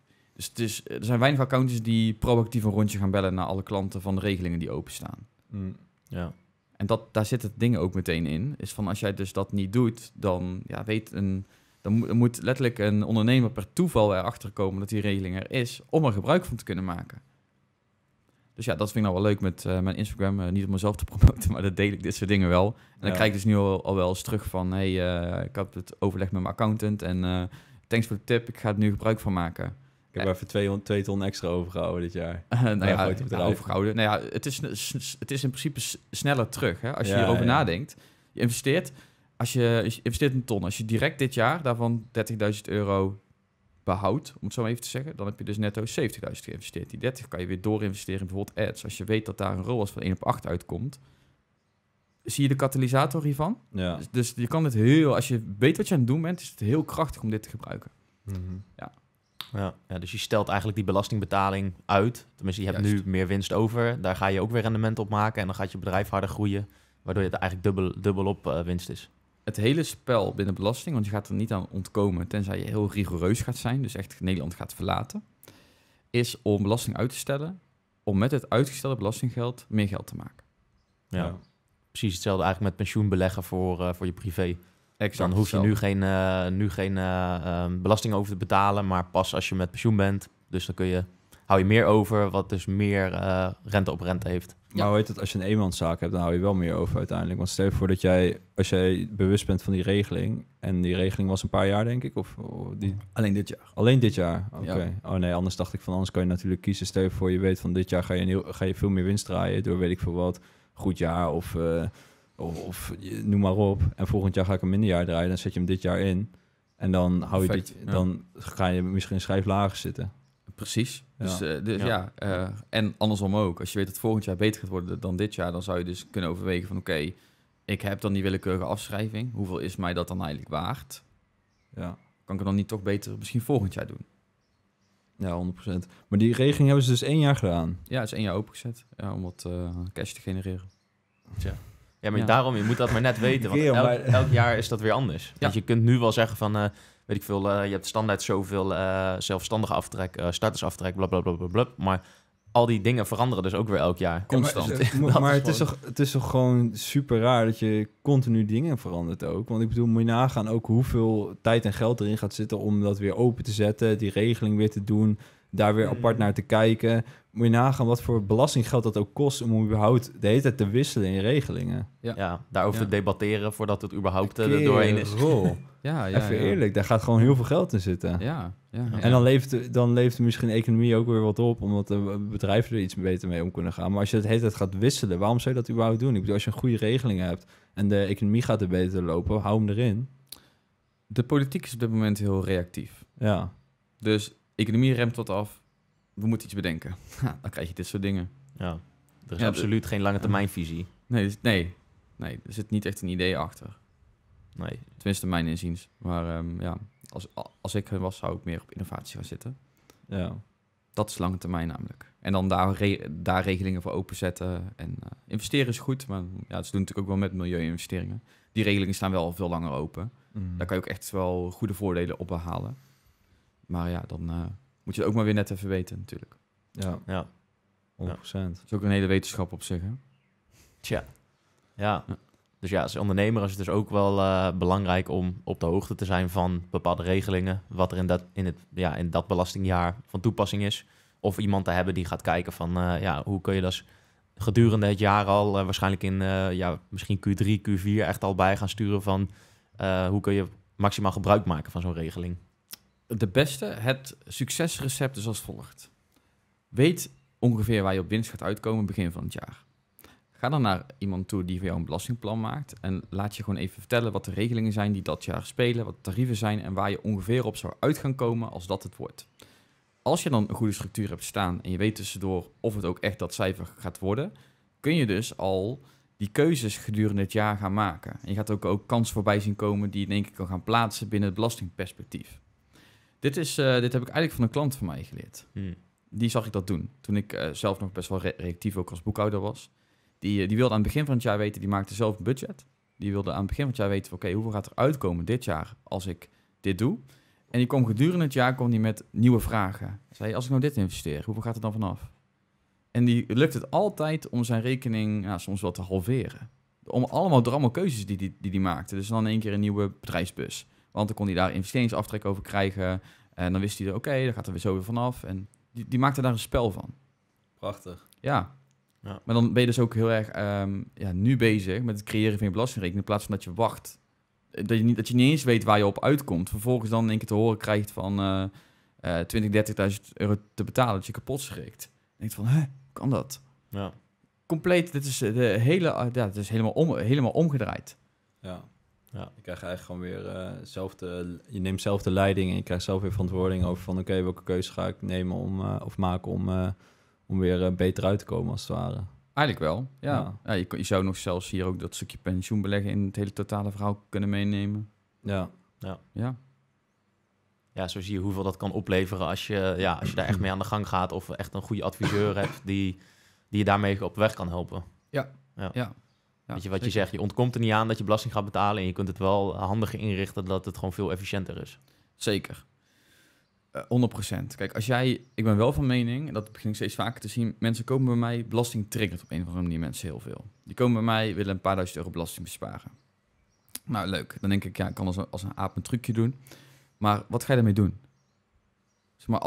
Dus er zijn weinig accountants die proactief een rondje gaan bellen naar alle klanten van de regelingen die openstaan. Mhm. Ja. En dat, daar zit het ding ook meteen in. Is van als jij dus dat niet doet, dan ja, weet een. Dan moet letterlijk een ondernemer per toeval erachter komen dat die regeling er is om er gebruik van te kunnen maken. Dus ja, dat vind ik nou wel leuk met eh, mijn Instagram. Eh, niet om mezelf te promoten, maar dat deel ik dit soort dingen wel. En dan krijg ik dus nu al, wel eens terug van... hey, eh, ik heb het overleg met mijn accountant en thanks voor de tip. Ik ga er nu gebruik van maken. Ik heb er even twee, twee, ton extra overgehouden dit jaar. nou ja, nou ja overgehouden. Nou ja, het is, het is in principe sneller terug hè, als je hierover nadenkt. Je investeert, als je investeert een ton. Als je direct dit jaar daarvan 30.000 euro behoud, om het zo even te zeggen, dan heb je dus netto 70.000 geïnvesteerd. Die 30 kan je weer doorinvesteren in bijvoorbeeld ads. Als je weet dat daar een ROAS van 1 op 8 uitkomt, zie je de katalysator hiervan. Dus, dus, je kan het heel, als je weet wat je aan het doen bent, is het heel krachtig om dit te gebruiken. Mhm. ja. Ja. ja. dus je stelt eigenlijk die belastingbetaling uit. Tenminste, je hebt nu meer winst over. Daar ga je ook weer rendement op maken en dan gaat je bedrijf harder groeien, waardoor het eigenlijk dubbel, dubbel op eh, winst is het hele spel binnen belasting, want je gaat er niet aan ontkomen, tenzij je heel rigoureus gaat zijn, dus echt Nederland gaat verlaten, is om belasting uit te stellen, om met het uitgestelde belastinggeld meer geld te maken. Ja, precies hetzelfde eigenlijk met pensioen beleggen voor, eh, voor je privé. Exact Dan hoef je nu geen, eh, nu geen uh, belasting over te betalen, maar pas als je met pensioen bent. Dus dan kun je hou je meer over, wat dus meer eh, rente op rente heeft. Maar hoe heet het, als je een eenmanszaak hebt, dan hou je wel meer over uiteindelijk. Want stel je voor dat jij, als jij bewust bent van die regeling, en die regeling was een paar jaar denk ik, of, die... Alleen dit jaar. Alleen dit jaar, oké. Oh nee, anders dacht ik van, anders kan je natuurlijk kiezen. Stel je voor, je weet van dit jaar ga je, heel, ga je veel meer winst draaien door weet ik veel wat, goed jaar of, eh, of, of, noem maar op. En volgend jaar ga ik een minder jaar draaien, dan zet je hem dit jaar in. En dan, hou je dit, dan ga je misschien schijf lager zitten. Precies. Dus, ja. dus, ja. Eh, en andersom ook. Als je weet dat volgend jaar beter gaat worden dan dit jaar, dan zou je dus kunnen overwegen van oké, ik heb dan die willekeurige afschrijving. Hoeveel is mij dat dan eigenlijk waard? Ja. Kan ik het dan niet toch beter misschien volgend jaar doen? Ja, 100%. Maar die regeling hebben ze dus één jaar gedaan. Ja, het is één jaar opengezet ja, om wat eh, cash te genereren. Ja, maar daarom, je moet dat maar net weten. Want elk, elk jaar is dat weer anders. Ja. Want je kunt nu wel zeggen van weet ik veel, eh, je hebt standaard zoveel uh, eh, zelfstandige aftrek, uh, startersaftrek, blablabla. maar al die dingen veranderen dus ook weer elk jaar, constant. maar, het, is toch, het is toch gewoon super raar dat je continu dingen verandert ook? Want ik bedoel, moet je nagaan ook hoeveel tijd en geld erin gaat zitten om dat weer open te zetten, die regeling weer te doen, daar weer apart hmm. naar te kijken moet je nagaan wat voor belastinggeld dat ook kost om überhaupt de hele tijd te wisselen in regelingen. Ja, daarover te debatteren voordat het überhaupt eh, er doorheen is. ja, ja, Even eerlijk, daar gaat gewoon heel veel geld in zitten. Ja, En dan leeft, dan de misschien de economie ook weer wat op, omdat de bedrijven er iets beter mee om kunnen gaan. Maar als je het hele tijd gaat wisselen, waarom zou je dat überhaupt doen? Ik bedoel, als je een goede regeling hebt en de economie gaat er beter lopen, hou hem erin. De politiek is op dit moment heel reactief. Ja. Dus economie remt wat af, we moeten iets bedenken. dan krijg je dit soort dingen. Ja, er is absoluut geen lange visie Nee, dus- nee, nee, er zit niet echt een idee achter. Nee. Tenminste, mijn inziens. Maar ehm, ja, als, als ik er was, zou ik meer op innovatie gaan zitten. Ja. Dat is lange termijn namelijk. En dan daar, daar regelingen voor openzetten. En eh, investeren is goed, maar ja, ze doen natuurlijk ook wel met milieu-investeringen. Die regelingen staan wel veel langer open. Mhm. Daar kan je ook echt wel goede voordelen op behalen. Maar ja, dan eh, moet je het ook maar weer net even weten natuurlijk. Ja, Ja. 100%. Dat is ook een hele wetenschap op zich. Hè? Tja. Ja. Ja. Dus ja, als ondernemer is het dus ook wel eh, belangrijk om op de hoogte te zijn van bepaalde regelingen. Wat er in dat, in het, ja, in dat belastingjaar van toepassing is. Of iemand te hebben die gaat kijken van eh, ja, hoe kun je dat gedurende het jaar al, eh, waarschijnlijk in ja, misschien Q3, Q4 echt al bij gaan sturen van hoe kun je maximaal gebruik maken van zo'n regeling de beste, het succesrecept is als volgt. Weet ongeveer waar je op winst gaat uitkomen begin van het jaar. Ga dan naar iemand toe die voor jou een belastingplan maakt en laat je gewoon even vertellen wat de regelingen zijn die dat jaar spelen, wat de tarieven zijn en waar je ongeveer op zou uit gaan komen als dat het wordt. Als je dan een goede structuur hebt staan en je weet tussendoor of het ook echt dat cijfer gaat worden, kun je dus al die keuzes gedurende het jaar gaan maken. En je gaat ook, ook kansen voorbij zien komen die je in één keer kan gaan plaatsen binnen het belastingperspectief. Dit, is, eh, dit heb ik eigenlijk van een klant van mij geleerd. Hmm. Die zag ik dat doen. Toen ik eh, zelf nog best wel reactief ook als boekhouder was. Die, eh, die wilde aan het begin van het jaar weten, die maakte zelf een budget. Die wilde aan het begin van het jaar weten, oké, hoeveel gaat er uitkomen dit jaar als ik dit doe? En die kwam gedurende het jaar kwam die met nieuwe vragen. Zei, als ik nou dit investeer, hoeveel gaat er dan vanaf? En die lukt het altijd om zijn rekening soms wel te halveren. Om allemaal drama keuzes die die, die maakte. Dus dan in één keer een nieuwe bedrijfsbus. Want dan kon hij daar investeringsaftrek over krijgen. En dan wist hij er, oké, dan gaat er weer zo weer vanaf. En die, die maakte daar een spel van. Prachtig. Ja. ja. Maar dan ben je dus ook heel erg ehm, ja, nu bezig met het creëren van je belastingrekening. In plaats van dat je wacht. Eh, dat je niet, dat je niet eens weet waar je op uitkomt. Vervolgens dan een keer te horen krijgt van uh, 20, 30.000 euro te betalen. Dat je kapot schrikt. denk denkt van, hè, kan dat? Ja. Compleet, dit is, eh, de hele, ah, ja, het is helemaal, om, helemaal omgedraaid. Ja. Ja. Je krijgt eigenlijk gewoon weer uh, eh, zelf de, je neemt zelf de leiding en je krijgt zelf weer verantwoording over van oké, welke keuze ga ik nemen om, eh, of maken om, eh, om weer beter uit te komen als het ware. Eigenlijk wel, ja. ja. je, zou nog zelfs hier ook dat stukje pensioen beleggen in het hele totale verhaal kunnen meenemen. Ja. Ja. ja. Ja, zo zie je hoeveel dat kan opleveren als je, ja, als je daar echt mee aan de gang gaat of echt een goede adviseur hebt die, die je daarmee op weg kan helpen. ja. ja. Weet je, wat je zegt, je ontkomt er niet aan dat je belasting gaat betalen en je kunt het wel handiger inrichten dat het gewoon veel efficiënter is. Zeker. Uh, eh, 100%. Kijk, als jij, ik ben wel van mening, en dat begin ik steeds vaker te zien, mensen komen bij mij, belasting triggert op een of andere manier mensen heel veel. Die komen bij mij, willen een paar duizend euro belasting besparen. Nou, leuk. Dan denk ik, ja, ik kan als een, als een aap een trucje doen. Maar wat ga je daarmee doen? Zeg maar,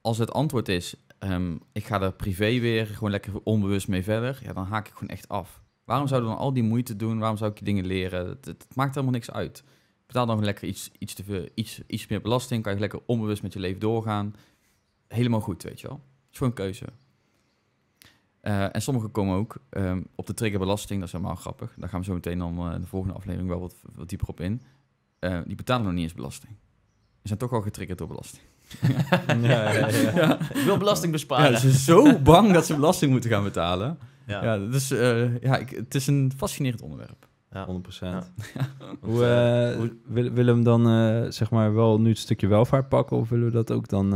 als het antwoord is, ehm, ik ga er privé weer gewoon lekker onbewust mee verder, ja, dan haak ik gewoon echt af. Waarom zouden we dan al die moeite doen? Waarom zou ik die dingen leren? Het, het maakt helemaal niks uit. Betaal dan lekker iets, iets, te veel, iets, iets meer belasting. Kan je lekker onbewust met je leven doorgaan. Helemaal goed, weet je wel. Het is gewoon een keuze. Eh, en sommigen komen ook ehm, op de triggerbelasting. Dat is helemaal grappig. Daar gaan we zo meteen dan eh, in de volgende aflevering wel wat, wat dieper op in. Eh, die betalen nog niet eens belasting. Ze zijn toch al getriggerd door belasting. ja, ja, Ik wil belasting besparen. ze zijn zo bang dat ze belasting moeten gaan betalen. Ja. dus eh, ja, ik, het is een fascinerend onderwerp. 100%. Ja. hoe, eh, eh, willen we hem dan zeg maar wel nu het stukje welvaart pakken of willen we dat ook dan...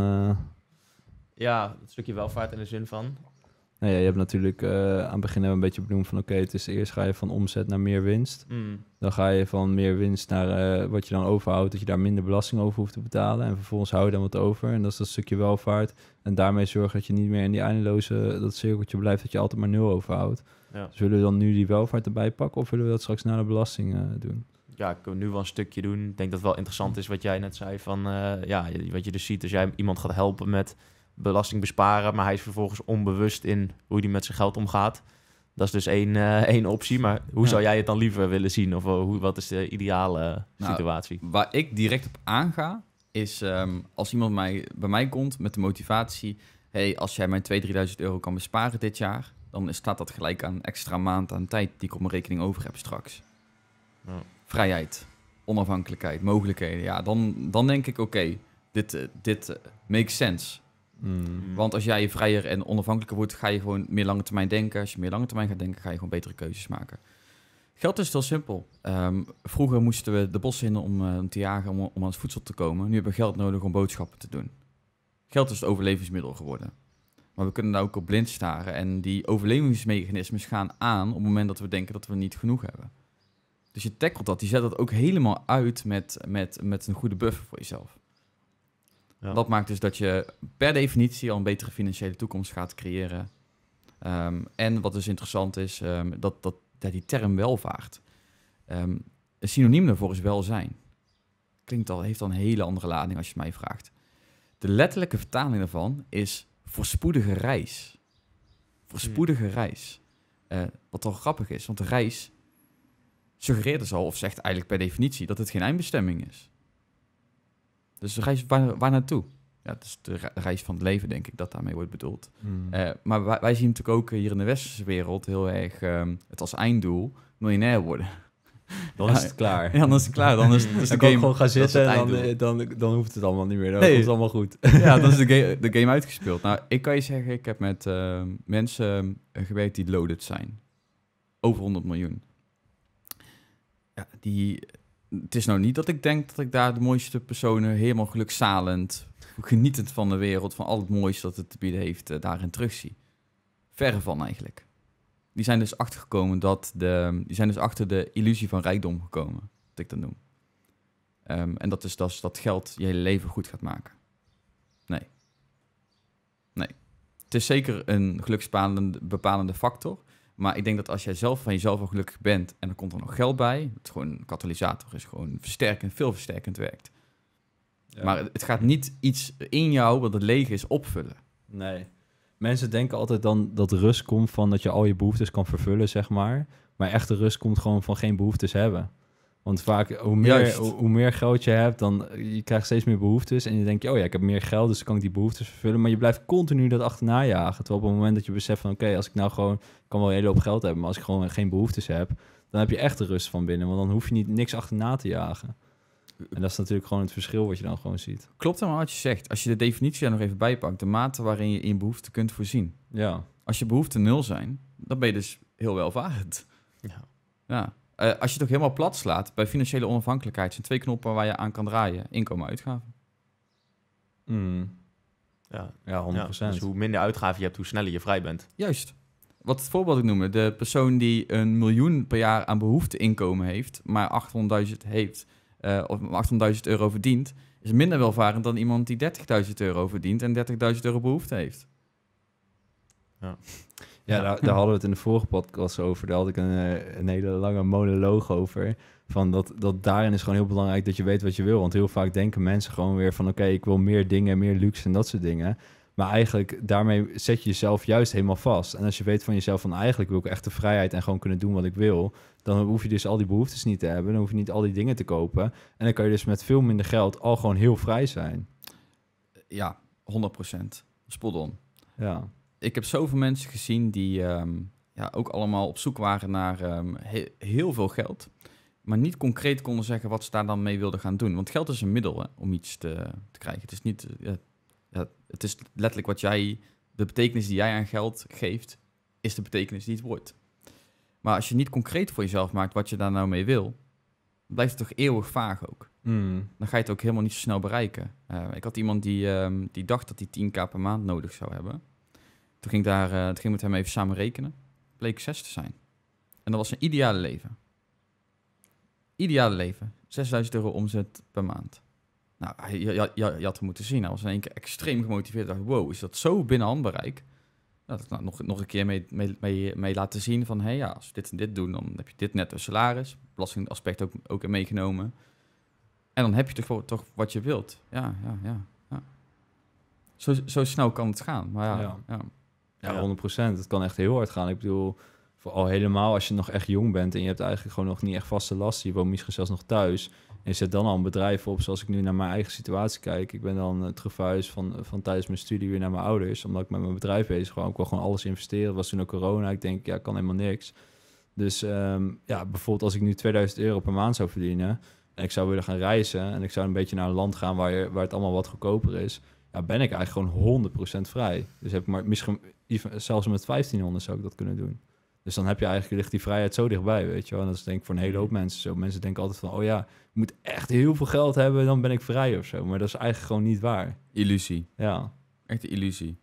Ja, het stukje welvaart in de zin van nou ja, je hebt natuurlijk eh, aan het begin hebben we een beetje benoemd van oké, het is eerst ga je van omzet naar meer winst. Mm. Dan ga je van meer winst naar eh, wat je dan overhoudt, dat je daar minder belasting over hoeft te betalen. En vervolgens hou je dan wat over. En dat is dat stukje welvaart. En daarmee zorgen dat je niet meer in die eindeloze dat cirkeltje blijft, dat je altijd maar nul overhoudt. Ja. Dus we dan nu die welvaart erbij pakken of willen we dat straks naar de belasting eh, doen? ja, ik we nu wel een stukje doen. Ik denk dat het wel interessant is wat jij net zei. Van, ja, wat je dus ziet, als jij iemand gaat helpen met belasting besparen, maar hij is vervolgens onbewust in hoe hij met zijn geld omgaat. Dat is dus één, eh, één optie. Maar hoe zou jij het dan liever willen zien? Of eh, hoe, wat is de ideale eh, nou, situatie? Waar ik direct op aanga, is ehm, als iemand mij, bij mij komt met de motivatie... hey, als jij mijn 2.000, 3.000 euro kan besparen dit jaar... dan staat dat gelijk aan extra maand aan tijd die ik op mijn rekening over heb straks. Vrijheid, onafhankelijkheid, mogelijkheden. Ja, dan, dan denk ik, oké, dit, dit makes sense. Mm. Want als jij vrijer en onafhankelijker wordt, ga je gewoon meer lange termijn denken. Als je meer lange termijn gaat denken, ga je gewoon betere keuzes maken. Geld is heel simpel. Ehm, vroeger moesten we de bossen in om, eh, te jagen, om, aan het voedsel te komen. Nu hebben we geld nodig om boodschappen te doen. Geld is het overlevingsmiddel geworden. Maar we kunnen daar ook op blind staren. En die overlevingsmechanismes gaan aan op het moment dat we denken dat we niet genoeg hebben. Dus je tackelt dat. Die zet dat ook helemaal uit met, met, met een goede buffer voor jezelf. Dat maakt dus dat je per definitie al een betere financiële toekomst gaat creëren. Ehm, en wat dus interessant is, ehm, dat, dat, dat, die term welvaart. Um, een synoniem daarvoor is welzijn. Klinkt al, heeft al een hele andere lading als je het mij vraagt. De letterlijke vertaling daarvan is voorspoedige reis. Voorspoedige hmm. reis. Eh, wat toch grappig is, want de reis suggereert dus al, of zegt eigenlijk per definitie, dat het geen eindbestemming is. Dus de reis waar, waar naartoe? Ja, het is de reis van het leven, denk ik, dat daarmee wordt bedoeld. Hmm. Eh, maar wij, zien natuurlijk ook hier in de westerse wereld heel erg ehm, het als einddoel miljonair worden. Dan is het klaar. Ja, dan is het klaar. Dan is, dan game, ik gewoon gaan zitten en dan, eh, dan, dan, hoeft het allemaal niet meer. Dan nee. is allemaal goed. Ja, dan is de game, de game uitgespeeld. Nou, ik kan je zeggen, ik heb met ehm, mensen ehm, gewerkt die loaded zijn. Over 100 miljoen. Ja, die, het is nou niet dat ik denk dat ik daar de mooiste personen helemaal gelukzalend, genietend van de wereld, van al het mooiste dat het te bieden heeft, eh, daarin terugzie. Verre van eigenlijk. Die zijn dus achtergekomen dat de, die zijn dus achter de illusie van rijkdom gekomen, wat ik dat noem. Ehm, en dat is dat, dat geld je hele leven goed gaat maken. Nee. Nee. Het is zeker een geluksbepalende factor. Maar ik denk dat als jij zelf van jezelf al gelukkig bent en er komt er nog geld bij, het gewoon een katalysator, is gewoon versterkend, veel versterkend werkt. Maar het, gaat niet iets in jou wat het leeg is opvullen. Nee. Mensen denken altijd dan dat rust komt van dat je al je behoeftes kan vervullen, zeg maar. Maar echte rust komt gewoon van geen behoeftes hebben. Want vaak, hoe meer, hoe meer geld je hebt, dan eh, je krijgt steeds meer behoeftes. En je denkt, oh ja, ik heb meer geld, dus dan kan ik die behoeftes vervullen. Maar je blijft continu dat achterna jagen. Terwijl op het moment dat je beseft van, oké, als ik nou gewoon, kan wel een hele hoop geld hebben, maar als ik gewoon geen behoeftes heb, dan heb je echt de rust van binnen. Want dan hoef je niet niks achterna te jagen. En dat is natuurlijk gewoon het verschil wat je dan gewoon ziet. Klopt helemaal wat je zegt. Als je de definitie daar nog even bijpakt, de mate waarin je in behoefte kunt voorzien. Ja. Als je behoeften nul zijn, dan ben je dus heel welvarend. Ja. ja. Eh, als je het ook helemaal plat slaat, bij financiële onafhankelijkheid zijn twee knoppen waar je aan kan draaien: inkomen uitgaven. Mm. Ja, ja, 100%. dus hoe minder uitgaven je hebt, hoe sneller je vrij bent. Juist. Wat het voorbeeld ik noemde, de persoon die een miljoen per jaar aan behoefteinkomen heeft, maar 800.000 heeft, uh, of 800.000 euro verdient, is minder welvarend dan iemand die 30.000 euro verdient en 30.000 euro behoefte heeft. Ja. Ja, daar, hadden we het in de vorige podcast over. Daar had ik een, eh, een hele lange monoloog over. Van dat, dat daarin is gewoon heel belangrijk dat je weet wat je wil. Want heel vaak denken mensen gewoon weer van... oké, ik wil meer dingen, meer luxe en dat soort dingen. Maar eigenlijk, daarmee zet je jezelf juist helemaal vast. En als je weet van jezelf van eigenlijk wil ik echt de vrijheid en gewoon kunnen doen wat ik wil, dan hoef je dus al die behoeftes niet te hebben. Dan hoef je niet al die dingen te kopen. En dan kan je dus met veel minder geld al gewoon heel vrij zijn. Ja, 100%. Spot on. Ja ik heb zoveel mensen gezien die ehm, ja, ook allemaal op zoek waren naar ehm, heel veel geld. Maar niet concreet konden zeggen wat ze daar dan mee wilden gaan doen. Want geld is een middel hè, om iets te, te, krijgen. Het is, niet, eh, het is letterlijk wat jij, de betekenis die jij aan geld geeft, is de betekenis die het wordt. Maar als je niet concreet voor jezelf maakt wat je daar nou mee wil, blijft het toch eeuwig vaag ook. Hmm. Dan ga je het ook helemaal niet zo snel bereiken. Eh, ik had iemand die, ehm, die dacht dat hij 10k per maand nodig zou hebben. Toen ging, daar, eh, toen ging met hem even samen rekenen. Bleek zes te zijn. En dat was een ideale leven. Ideale leven. 6000 euro omzet per maand. Nou, je, je, je, had hem moeten zien. Hij was in één keer extreem gemotiveerd. dacht, wow, is dat zo binnen handbereik? Nou, dat nou, nog, nog een keer mee, mee, mee, mee laten zien van... hé, hey, ja, als we dit en dit doen, dan heb je dit net salaris. Belastingaspect ook, ook meegenomen. En dan heb je toch, toch wat je wilt. Ja, ja, ja. ja. Zo, zo snel kan het gaan. Maar ja. ja. Ja, 100%. Het kan echt heel hard gaan. Ik bedoel, al helemaal als je nog echt jong bent en je hebt eigenlijk gewoon nog niet echt vaste lasten. Je woont misschien zelfs nog thuis. En je zet dan al een bedrijf op, zoals ik nu naar mijn eigen situatie kijk. Ik ben dan uh, terugverhuisd van, eh, van tijdens mijn studie weer naar mijn ouders. Omdat ik met mijn bedrijf bezig gewoon Ik wil gewoon alles investeren. Het was toen ook corona. Ik denk, ja, kan helemaal niks. Dus ehm, ja, bijvoorbeeld als ik nu 2000 euro per maand zou verdienen. En ik zou willen gaan reizen. En ik zou een beetje naar een land gaan waar, je, waar het allemaal wat goedkoper is nou, ben ik eigenlijk gewoon 100% vrij. Dus heb ik maar misschien, zelfs met 1500 zou ik dat kunnen doen. Dus dan heb je eigenlijk, ligt die vrijheid zo dichtbij, weet je wel. En dat is denk ik voor een hele hoop mensen zo. Mensen denken altijd van, oh ja, moet echt heel veel geld hebben, dan ben ik vrij of zo. Maar dat is eigenlijk gewoon niet waar. Illusie. Ja. Echt een illusie.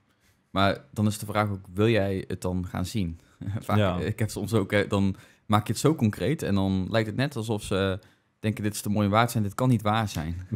Maar dan is de vraag ook, wil jij het dan gaan zien? ja. Ik heb soms ook, dan maak je het zo concreet en dan lijkt het net alsof ze denken, dit is te mooi waard zijn, dit kan niet waar zijn.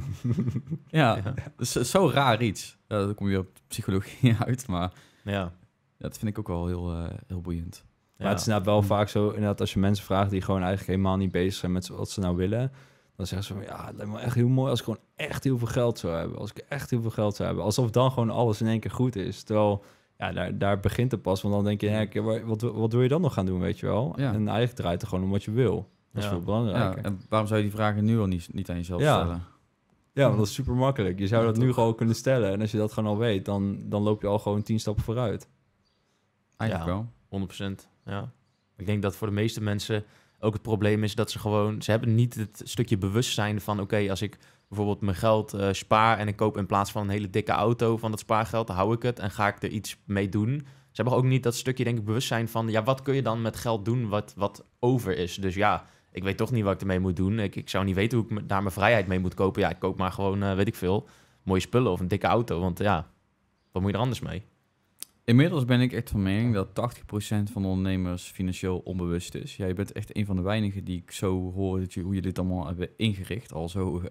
ja, ja, dus, eh, zo raar iets. Dat dan kom je op psychologie uit, maar ja. dat vind ik ook wel heel, eh, heel boeiend. Maar het is nou wel vaak zo, inderdaad, als je mensen vraagt die gewoon eigenlijk helemaal niet bezig zijn met wat ze nou willen, dan zeggen ze van, ja, het lijkt me echt heel mooi als ik gewoon echt heel veel geld zou hebben. Als ik echt heel veel geld zou hebben. Alsof dan gewoon alles in één keer goed is. Terwijl, ja, daar, daar begint het pas. Want dan denk je, hè, wat, wat wil je dan nog gaan doen, weet je wel? Ja. En eigenlijk draait het gewoon om wat je wil. Dat is veel belangrijk. Ja, en waarom zou je die vragen nu al niet, niet aan jezelf stellen? Ja, want dat is super makkelijk. Je zou dat nu gewoon kunnen stellen. En als je dat gewoon al weet, dan, dan loop je al gewoon tien stappen vooruit. Eigenlijk wel. 100%. Ja. Ik denk dat voor de meeste mensen ook het probleem is dat ze gewoon... Ze hebben niet het stukje bewustzijn van... Oké, als ik bijvoorbeeld mijn geld eh, spaar en ik koop in plaats van een hele dikke auto van dat spaargeld... dan hou ik het en ga ik er iets mee doen. Ze hebben ook niet dat stukje, denk ik, bewustzijn van... Ja, wat kun je dan met geld doen wat, wat over is? Dus ja ik weet toch niet wat ik ermee moet doen. Ik, ik zou niet weten hoe ik daar mijn vrijheid mee moet kopen. Ja, ik koop maar gewoon, eh, weet ik veel, mooie spullen of een dikke auto. Want ja, wat moet je er anders mee? Inmiddels ben ik echt van mening dat 80% van ondernemers financieel onbewust is. Jij bent echt een van de weinigen die ik zo hoor dat je, hoe je dit allemaal hebben ingericht, al zo uh,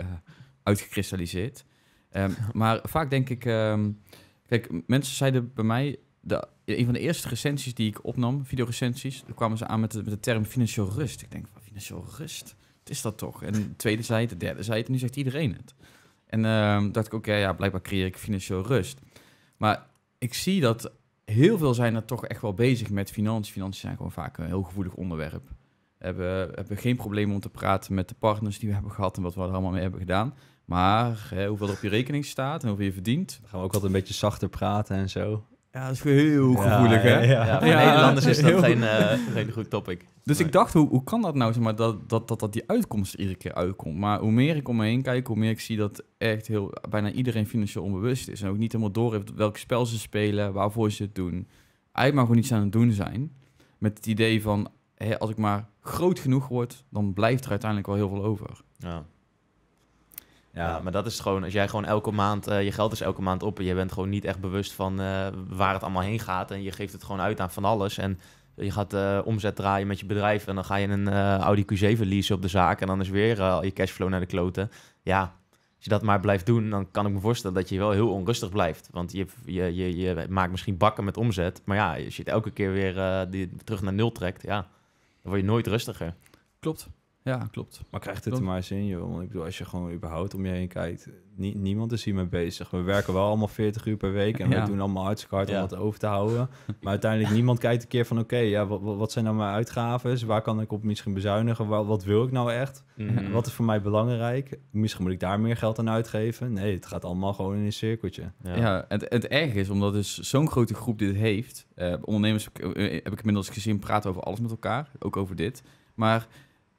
uitgekristalliseerd. Ehm, maar vaak denk ik, ehm, kijk, mensen zeiden bij mij, de, een van de eerste recensies die ik opnam, videorecensies, kwamen ze aan met de, met de term financieel rust. Ik denk, zo rust. Het is dat toch? En de tweede zei het, de derde zei het, en nu zegt iedereen het. En ehm, dacht ik, oké, ja, blijkbaar creëer ik financieel rust. Maar ik zie dat heel veel zijn er toch echt wel bezig met financiën. Financiën zijn gewoon vaak een heel gevoelig onderwerp. We hebben, hebben geen probleem om te praten met de partners die we hebben gehad en wat we er allemaal mee hebben gedaan. Maar hè, hoeveel er op je rekening staat en hoeveel je verdient. Dan gaan we ook altijd een beetje zachter praten en zo. Ja, dat is heel gevoelig, hè? Ja, Nederlanders is dat geen, eh, geen goed topic. Dus ik dacht, hoe, hoe kan dat nou, zeg maar, dat, dat, dat, dat die uitkomst iedere keer uitkomt? Maar hoe meer ik om me heen kijk, hoe meer ik zie dat echt heel, bijna iedereen financieel onbewust is. En ook niet helemaal door heeft welk spel ze spelen, waarvoor ze het doen. Eigenlijk maar gewoon iets aan het doen zijn. Met het idee van, hé, als ik maar groot genoeg word, dan blijft er uiteindelijk wel heel veel over. Ja. Ja, maar dat is gewoon, als jij gewoon elke maand, eh, je geld is elke maand op en je bent gewoon niet echt bewust van eh, waar het allemaal heen gaat en je geeft het gewoon uit aan van alles en je gaat uh, omzet draaien met je bedrijf en dan ga je een Audi Q7 leasen op de zaak en dan is weer al je cashflow naar de kloten. Ja, als je dat maar blijft doen, dan kan ik me voorstellen dat je wel heel onrustig blijft. Want je, je, je, je maakt misschien bakken met omzet, maar ja, als je het elke keer weer die, terug naar nul trekt, ja, dan word je nooit rustiger. Klopt. Ja, klopt. Maar krijgt het er maar zin in, joh. Want ik bedoel, als je gewoon überhaupt om je heen kijkt, niemand is hiermee bezig. We werken wel allemaal 40 uur per week en we doen allemaal hartstikke hard om wat over te houden. Maar uiteindelijk niemand kijkt een keer van, oké, ja, wat, zijn nou mijn uitgaven? Waar kan ik op misschien bezuinigen? Wat, wat wil ik nou echt? Mhm. Wat is voor mij belangrijk? Misschien moet ik daar meer geld aan uitgeven? Nee, het gaat allemaal gewoon in een cirkeltje. Ja, en het, het erg is, omdat dus zo'n grote groep dit heeft, eh, ondernemers heb ik eh, inmiddels gezien praten over alles met elkaar, ook over dit. Maar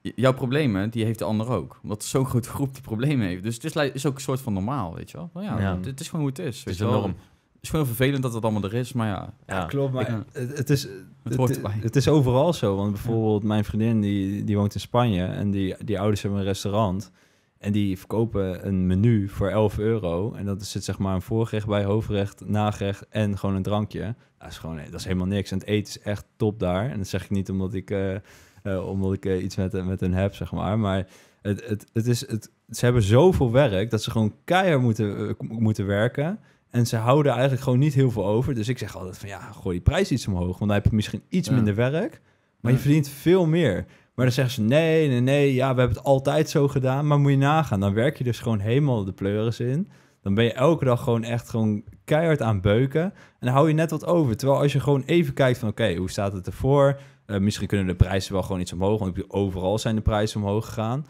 jouw problemen, die heeft de ander ook. Omdat zo'n grote groep die problemen heeft. Dus het is, is ook een soort van normaal, weet je wel. Maar ja, ja. Het, is gewoon hoe het is. het is enorm. Het is gewoon vervelend dat het allemaal er is, maar ja. Ja, klopt. Maar het, is, het, het, is overal zo. Want bijvoorbeeld mijn vriendin, die, die woont in Spanje. En die, die ouders hebben een restaurant. En die verkopen een menu voor 11 euro. En dat zit zeg maar een voorgerecht bij, hoofdrecht nagerecht en gewoon een drankje. Dat is gewoon, dat is helemaal niks. En het eten is echt top daar. En dat zeg ik niet omdat ik... Eh, eh, omdat ik eh, iets met, met hun heb, zeg maar. Maar het, het, het is, het, ze hebben zoveel werk dat ze gewoon keihard moeten, eh, moeten werken. En ze houden eigenlijk gewoon niet heel veel over. Dus ik zeg altijd van ja, gooi die prijs iets omhoog. Want dan heb je misschien iets minder werk, maar je verdient veel meer. Maar dan zeggen ze nee, nee, nee, ja, we hebben het altijd zo gedaan. Maar moet je nagaan, dan werk je dus gewoon helemaal de pleuris in. Dan ben je elke dag gewoon echt gewoon keihard aan beuken. En dan hou je net wat over. Terwijl als je gewoon even kijkt van oké, hoe staat het ervoor? Eh, misschien kunnen de prijzen wel gewoon iets omhoog. Want overal zijn de prijzen omhoog gegaan.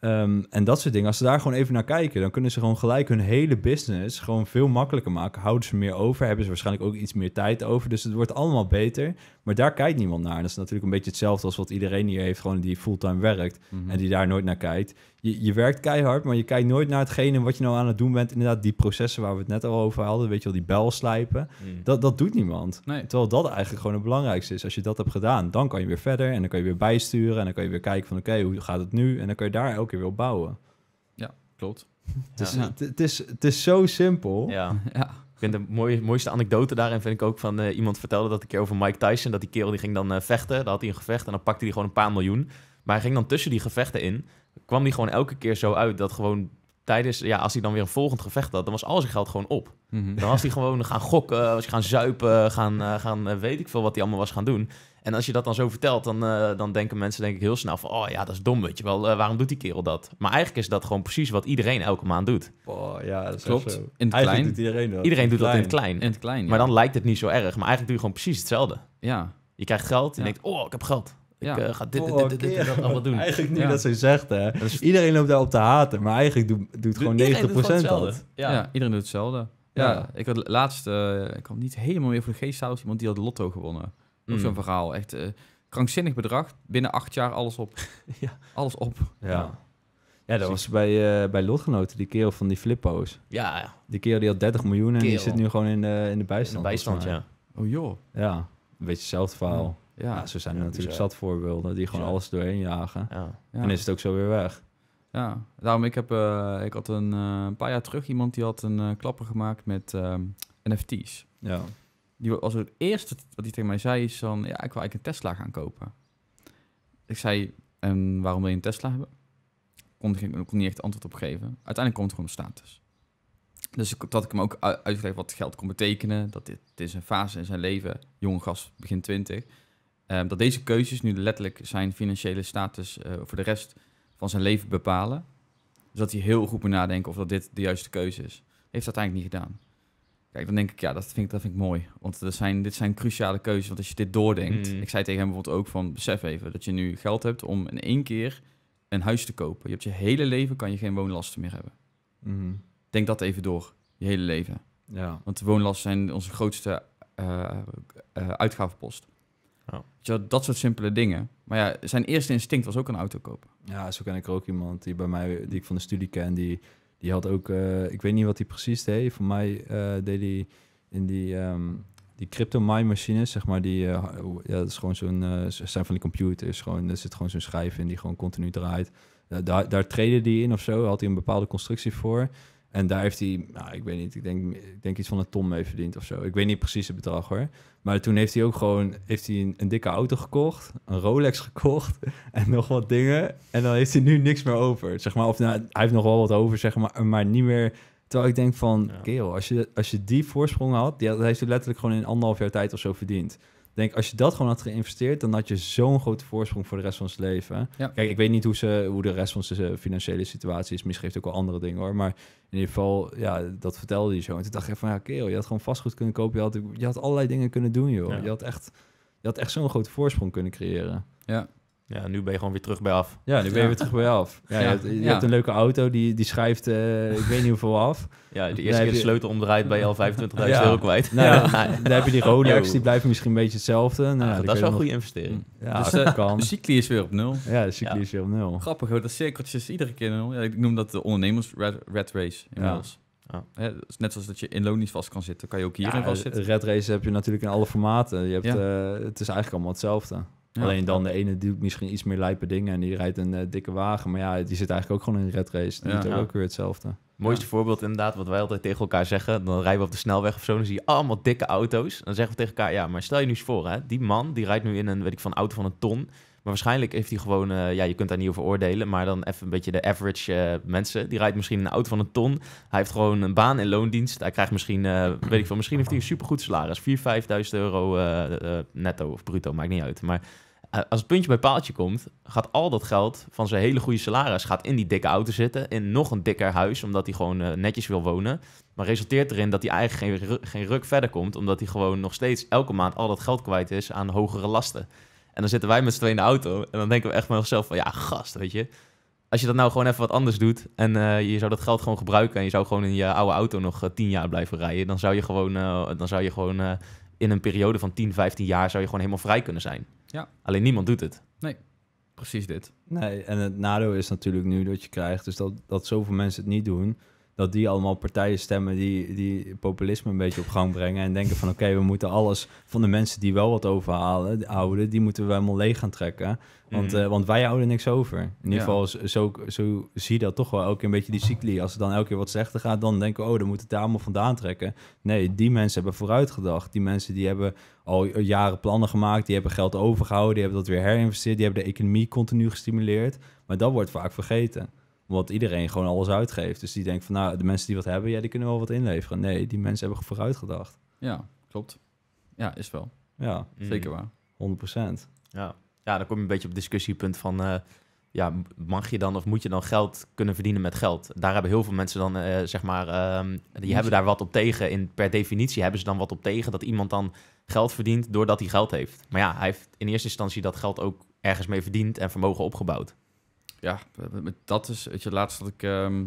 Ehm, en dat soort dingen. Als ze daar gewoon even naar kijken, dan kunnen ze gewoon gelijk hun hele business gewoon veel makkelijker maken. Houden ze meer over, hebben ze waarschijnlijk ook iets meer tijd over. Dus het wordt allemaal beter. Maar daar kijkt niemand naar. En dat is natuurlijk een beetje hetzelfde als wat iedereen hier heeft, gewoon die fulltime werkt mhm. en die daar nooit naar kijkt. Je, je werkt keihard, maar je kijkt nooit naar hetgene wat je nou aan het doen bent. Inderdaad, die processen waar we het net al over hadden, weet je wel, die bel slijpen. Mhm. Dat, dat doet niemand. Terwijl dat eigenlijk gewoon het belangrijkste is. Als je dat hebt gedaan, dan kan je weer verder en dan kan je weer bijsturen en dan kan je weer kijken van oké, hoe gaat het nu? En dan kan je daar elke keer weer op bouwen. Ja, klopt. Het, Is, Het, het, is, het is zo simpel. Ja. ja vind de mooiste anekdote daarin vind ik ook van eh, iemand vertelde dat een keer over Mike Tyson. Dat die kerel die ging dan eh, vechten. dat had hij een gevecht en dan pakte hij gewoon een paar miljoen. Maar hij ging dan tussen die gevechten in. Kwam hij gewoon elke keer zo uit dat gewoon tijdens, ja, als hij dan weer een volgend gevecht had, dan was al zijn geld gewoon op. Mhm. Dan was hij gewoon gaan gokken, was hij gaan zuipen, gaan, eh, gaan weet ik veel wat hij allemaal was gaan doen. En als je dat dan zo vertelt, dan, eh, dan denken mensen denk ik heel snel van... oh ja, dat is dom, weet je wel. Eh, waarom doet die kerel dat? Maar eigenlijk is dat gewoon precies wat iedereen elke maand doet. Oh, ja, dat Klopt. In het klein. Doet iedereen dat. Iedereen doet dat in het klein. In het klein, ja. Maar dan lijkt het niet zo erg. Maar eigenlijk doe je gewoon precies hetzelfde. Ja. Je krijgt geld, je denkt, oh, ik heb geld. Ja. Ik eh, ga dit, dit, dit, dit, dit, allemaal doen. Eigenlijk nu dat ze zegt, hè. Dus iedereen loopt daarop te haten, maar eigenlijk doet, doet gewoon 90% dat. Ja. iedereen doet hetzelfde. Ja, ik had laatst, ik kwam niet helemaal meer voor de geest, iemand die had de lotto gewonnen. Ook mm. zo'n hmm. verhaal. Echt uh, krankzinnig bedrag. Binnen acht jaar alles op. ja. Alles op. Ja. ja. dat was bij, uh, bij Lotgenoten, die kerel van die flippo's. Ja, ja. Die kerel die had 30 miljoen en die zit nu gewoon eh, in de, in de bijstand. bijstand, ja. Oh joh. Ja, een beetje hetzelfde verhaal. Ja, ja nou, zo zijn er natuurlijk zat voorbeelden die gewoon alles doorheen jagen. En is het ook zo weer weg. Ja, daarom ik heb ik had een, een paar jaar terug iemand die had een klapper gemaakt met ehm, NFT's. Ja die was het eerste wat hij tegen mij zei is van, ja, ik wil eigenlijk een Tesla gaan kopen. Ik zei, en waarom wil je een Tesla hebben? Kon, kon niet echt antwoord op geven. Uiteindelijk komt er gewoon status. Dus dat ik hem ook uitgelegd wat geld kon betekenen. Dat dit, is een fase in zijn leven. Jonge gast, begin 20. Ehm, dat deze keuzes nu letterlijk zijn financiële status eh, voor de rest van zijn leven bepalen. Dus dat hij heel goed moet nadenken of dat dit de juiste keuze is. Heeft dat eigenlijk niet gedaan. Kijk, dan denk ik, ja, dat vind ik, dat vind ik mooi. Want er zijn, dit zijn cruciale keuzes. Want als je dit doordenkt... Hmm. Ik zei tegen hem bijvoorbeeld ook van... Besef even dat je nu geld hebt om in één keer een huis te kopen. Je hebt je hele leven kan je geen woonlasten meer hebben. Mhm. Denk dat even door. Je hele leven. Ja. Want de woonlasten zijn onze grootste eh, eh, uitgavenpost. Ja. dat soort simpele dingen. Maar ja, zijn eerste instinct was ook een auto kopen. Ja, zo ken ik ook iemand die bij mij, die ik van de studie ken, die die had ook, eh, ik weet niet wat hij precies deed. Voor mij eh, deed hij in die, ehm, die crypto mine machines, zeg maar. Die, eh, ja, dat is gewoon zo'n, zijn van die computers. Gewoon, er zit gewoon zo'n schijf in die gewoon continu draait. daar, daar treden die in of zo. Had hij een bepaalde constructie voor. En daar heeft hij, nou, ik weet niet, ik denk, ik denk iets van een ton mee verdiend of zo. Ik weet niet precies het bedrag hoor. Maar toen heeft hij ook gewoon heeft hij een, dikke auto gekocht, een Rolex gekocht en nog wat dingen. En dan heeft hij nu niks meer over. Zeg maar, of nou, hij heeft nog wel wat over, zeg maar, maar niet meer. Terwijl ik denk van, ja. kerel, als je, als je die voorsprong had, die, heeft hij letterlijk gewoon in anderhalf jaar tijd of zo verdiend denk, als je dat gewoon had geïnvesteerd, dan had je zo'n grote voorsprong voor de rest van zijn leven. Kijk, ik weet niet hoe, ze, hoe de rest van zijn financiële situatie is. Misschien heeft ook wel andere dingen hoor. Maar in ieder geval, ja, dat vertelde hij zo. En toen dacht ik van, ja, kerel, je had gewoon vastgoed kunnen kopen. Je had, je had allerlei dingen kunnen doen, joh. Je had echt, je had echt zo'n grote voorsprong kunnen creëren. Ja. Ja, nu ben je gewoon weer terug bij af. Ja, nu ben je weer terug bij af. Ja, Je, hebt, een leuke auto, die, die schrijft eh, ik weet niet hoeveel af. Ja, de eerste keer de sleutel omdraait bij je al 25.000 euro kwijt. Nou, dan, dan, heb je die Rolex, die blijven misschien een beetje hetzelfde. Nou, ah, dat is wel een goede investering. Ja, dus, eh, kan. de cycli is weer op nul. Ja, de cycli is weer op nul. Grappig hoor, dat cirkeltje is iedere keer nul. ik noem dat de ondernemers red, red race inmiddels. Ja. net zoals dat je in lonies vast kan zitten, kan je ook hierin vast zitten. Red race heb je natuurlijk in alle formaten. Je hebt, eh, het is eigenlijk allemaal hetzelfde. Alleen dan de ene doet misschien iets meer lijpe dingen en die rijdt een eh, dikke wagen. Maar ja, die zit eigenlijk ook gewoon in een red race. Die ja. doet ook weer hetzelfde. Mooiste voorbeeld inderdaad, wat wij altijd tegen elkaar zeggen. Dan rijden we op de snelweg of zo, dan zie je allemaal dikke auto's. Dan zeggen we tegen elkaar, ja, maar stel je nu eens voor, hè, die man die rijdt nu in een, weet ik van, auto van een ton. Maar waarschijnlijk heeft hij gewoon, eh, ja, je kunt daar niet over oordelen, maar dan even een beetje de average eh, mensen. Die rijdt misschien een auto van een ton. Hij heeft gewoon een baan in loondienst. Hij krijgt misschien, weet ik veel, misschien heeft hij een supergoed salaris. 4.000, 5.000 euro netto of bruto, maakt niet uit. Maar eh, als het puntje bij paaltje komt, gaat al dat geld van zijn hele goede salaris gaat in die dikke auto zitten. In nog een dikker huis, omdat hij gewoon eh, netjes wil wonen. Maar resulteert erin dat hij eigenlijk geen, geen ruk verder komt, omdat hij gewoon nog steeds elke maand al dat geld kwijt is aan hogere lasten. En dan zitten wij met z'n tweeën in de auto en dan denken we echt bij onszelf van, ja gast, weet je. Als je dat nou gewoon even wat anders doet en eh, je zou dat geld gewoon gebruiken en je zou gewoon in je oude auto nog tien jaar blijven rijden, dan zou je gewoon, dan zou je gewoon in een periode van 10, 15 jaar zou je gewoon helemaal vrij kunnen zijn. Ja. Alleen niemand doet het. Nee, precies dit. Nee, en het nadeel is natuurlijk nu dat je krijgt, dus dat, dat zoveel mensen het niet doen, dat die allemaal partijen stemmen die, die populisme een beetje op gang brengen. En denken van oké, we moeten alles van de mensen die wel wat overhalen, houden, die moeten we helemaal leeg gaan trekken. Want, mhm. eh, want wij houden niks over. In ieder geval, zo, zo zie je dat toch wel elke keer een beetje die cycli. Als het dan elke keer wat slechter gaat, dan denken we, oh, dan moeten het daar allemaal vandaan trekken. Nee, die mensen hebben vooruitgedacht. Die mensen die hebben al jaren plannen gemaakt, die hebben geld overgehouden, die hebben dat weer herinvesteerd, die hebben de economie continu gestimuleerd. Maar dat wordt vaak vergeten omdat iedereen gewoon alles uitgeeft. Dus die denkt van, nou, de mensen die wat hebben, ja, die kunnen wel wat inleveren. Nee, die mensen hebben gedacht. Ja, klopt. Ja, is wel. Ja. Zeker waar. 100 Ja. ja, dan kom je een beetje op het discussiepunt van... Eh, ja, mag je dan of moet je dan geld kunnen verdienen met geld? Daar hebben heel veel mensen dan, eh, zeg maar, ehm, die hebben daar wat op tegen. In, per definitie hebben ze dan wat op tegen dat iemand dan geld verdient doordat hij geld heeft. Maar ja, hij heeft in eerste instantie dat geld ook ergens mee verdiend en vermogen opgebouwd ja, dat is, weet je, laatst dat ik, ehm,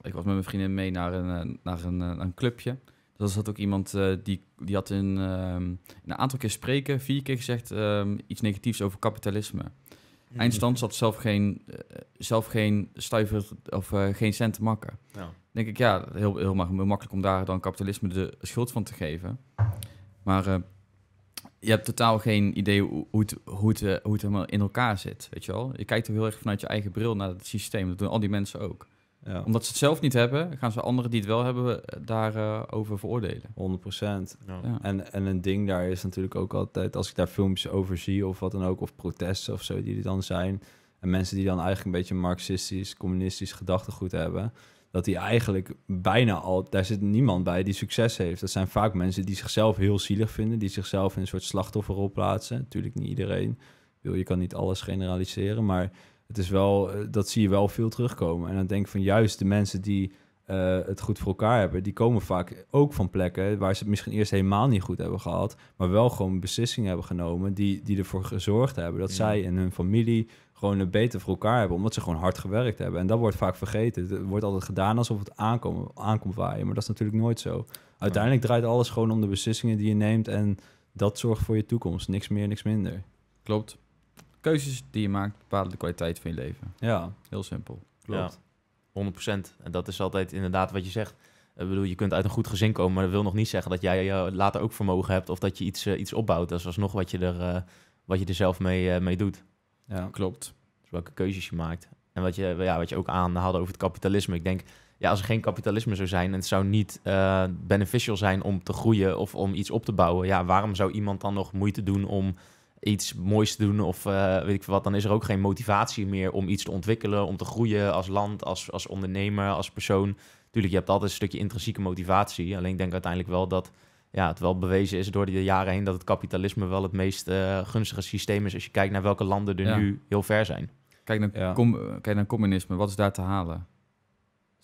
ik was met mijn vriendin mee naar een, eh, naar een, eh, een clubje. Dat zat ook iemand eh, die, die had in, ehm, een aantal keer spreken, vier keer gezegd, ehm, iets negatiefs over kapitalisme. Mhm. Eindstand zat zelf geen, zelf geen stuiver of geen cent te makken. Ja. Denk ik, ja, heel, heel makkelijk om daar dan kapitalisme de schuld van te geven. Maar je hebt totaal geen idee hoe, het, hoe, het, eh, hoe het helemaal in elkaar zit, weet je wel. Je kijkt er heel erg vanuit je eigen bril naar het systeem. Dat doen al die mensen ook. Ja. Omdat ze het zelf niet hebben, gaan ze anderen die het wel hebben eh, daarover eh, over veroordelen. 100 En, en een ding daar is natuurlijk ook altijd, als ik daar filmpjes over zie of wat dan ook, of protesten of zo die er dan zijn. En mensen die dan eigenlijk een beetje marxistisch, communistisch gedachtegoed hebben dat hij eigenlijk bijna al, daar zit niemand bij die succes heeft. Dat zijn vaak mensen die zichzelf heel zielig vinden, die zichzelf in een soort slachtofferrol plaatsen. Natuurlijk niet iedereen. Je kan niet alles generaliseren, maar het is wel, eh, dat zie je wel veel terugkomen. En dan denk ik van juist de mensen die eh, het goed voor elkaar hebben, die komen vaak ook van plekken waar ze het misschien eerst helemaal niet goed hebben gehad, maar wel gewoon beslissingen hebben genomen die, die ervoor gezorgd hebben dat zij en hun familie gewoon beter voor elkaar hebben, omdat ze gewoon hard gewerkt hebben. En dat wordt vaak vergeten. Het wordt altijd gedaan alsof het aankomt, aankomt waaien, maar dat is natuurlijk nooit zo. Uiteindelijk draait alles gewoon om de beslissingen die je neemt en dat zorgt voor je toekomst. Niks meer, niks minder. Klopt. Keuzes die je maakt bepalen de kwaliteit van je leven. Ja. Heel simpel. Klopt. Ja, 100%. En dat is altijd inderdaad wat je zegt. Ik bedoel, je kunt uit een goed gezin komen, maar dat wil nog niet zeggen dat jij eh, later ook vermogen hebt of dat je iets, eh, iets opbouwt. Dat is alsnog wat je er, eh, wat je er zelf mee, mee doet. Ja. Klopt. Dus welke keuzes je maakt. En wat je, ja, wat je ook aan hadden over het kapitalisme. Ik denk, ja, als er geen kapitalisme zou zijn en het zou niet uh, beneficial zijn om te groeien of om iets op te bouwen, ja, waarom zou iemand dan nog moeite doen om iets moois te doen of eh, weet ik wat? Dan is er ook geen motivatie meer om iets te ontwikkelen, om te groeien als land, als, als ondernemer, als persoon. Tuurlijk, je hebt altijd een stukje intrinsieke motivatie. Alleen ik denk uiteindelijk wel dat ja, het wel bewezen is door de jaren heen dat het kapitalisme wel het meest eh, gunstige systeem is als je kijkt naar welke landen er nu heel ver zijn. Kijk naar, kom eh, kijk naar communisme, wat is daar te halen?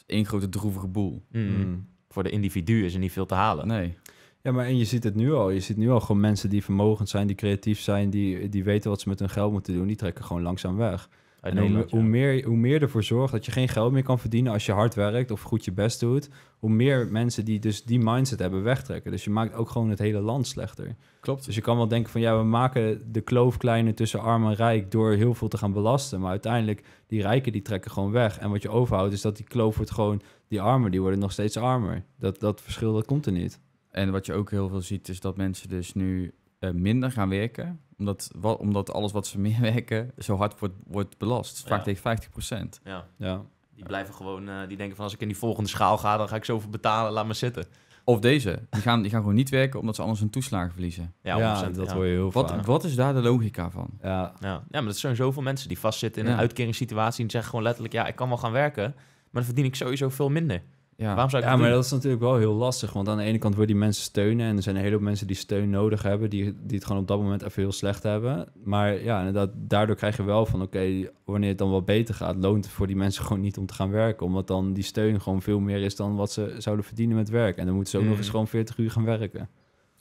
Het grote droevige boel. Mm. Mm. Voor de individu is er niet veel te halen. Nee. Ja, maar en je ziet het nu al. Je ziet nu al gewoon mensen die vermogend zijn, die creatief zijn, die, die weten wat ze met hun geld moeten doen, die trekken gewoon langzaam weg hoe, hoe, meer, hoe meer ervoor zorgt dat je geen geld meer kan verdienen als je hard werkt of goed je best doet, hoe meer mensen die dus die mindset hebben wegtrekken. Dus je maakt ook gewoon het hele land slechter. Klopt. Dus je kan wel denken van ja, we maken de kloof kleiner tussen arm en rijk door heel veel te gaan belasten. Maar uiteindelijk, die rijken die trekken gewoon weg. En wat je overhoudt is dat die kloof wordt gewoon, die armen die worden nog steeds armer. Dat, dat verschil dat komt er niet. En wat je ook heel veel ziet is dat mensen dus nu eh, minder gaan werken. Omdat, wat, omdat alles wat ze meer werken zo hard wordt, wordt belast. Dus vaak tegen 50%. Ja. ja. Die blijven gewoon, eh, die denken van als ik in die volgende schaal ga, dan ga ik zoveel betalen, laat maar zitten. Of deze. Die gaan, die gaan gewoon niet werken omdat ze anders hun toeslagen verliezen. Ja, ja dat hoor je heel wat, Wat is daar de logica van? Ja. Ja. ja, maar dat zijn zoveel mensen die vastzitten in een uitkeringssituatie en zeggen gewoon letterlijk, ja, ik kan wel gaan werken, maar dan verdien ik sowieso veel minder. Ja, ja maar dat is natuurlijk wel heel lastig. Want aan de ene kant worden die mensen steunen. En er zijn een heleboel mensen die steun nodig hebben. Die, die het gewoon op dat moment even heel slecht hebben. Maar ja, dat daardoor krijg je wel van... oké, wanneer het dan wel beter gaat... loont het voor die mensen gewoon niet om te gaan werken. Omdat dan die steun gewoon veel meer is... dan wat ze zouden verdienen met werk. En dan moeten ze ook nog mm. eens gewoon 40 uur gaan werken.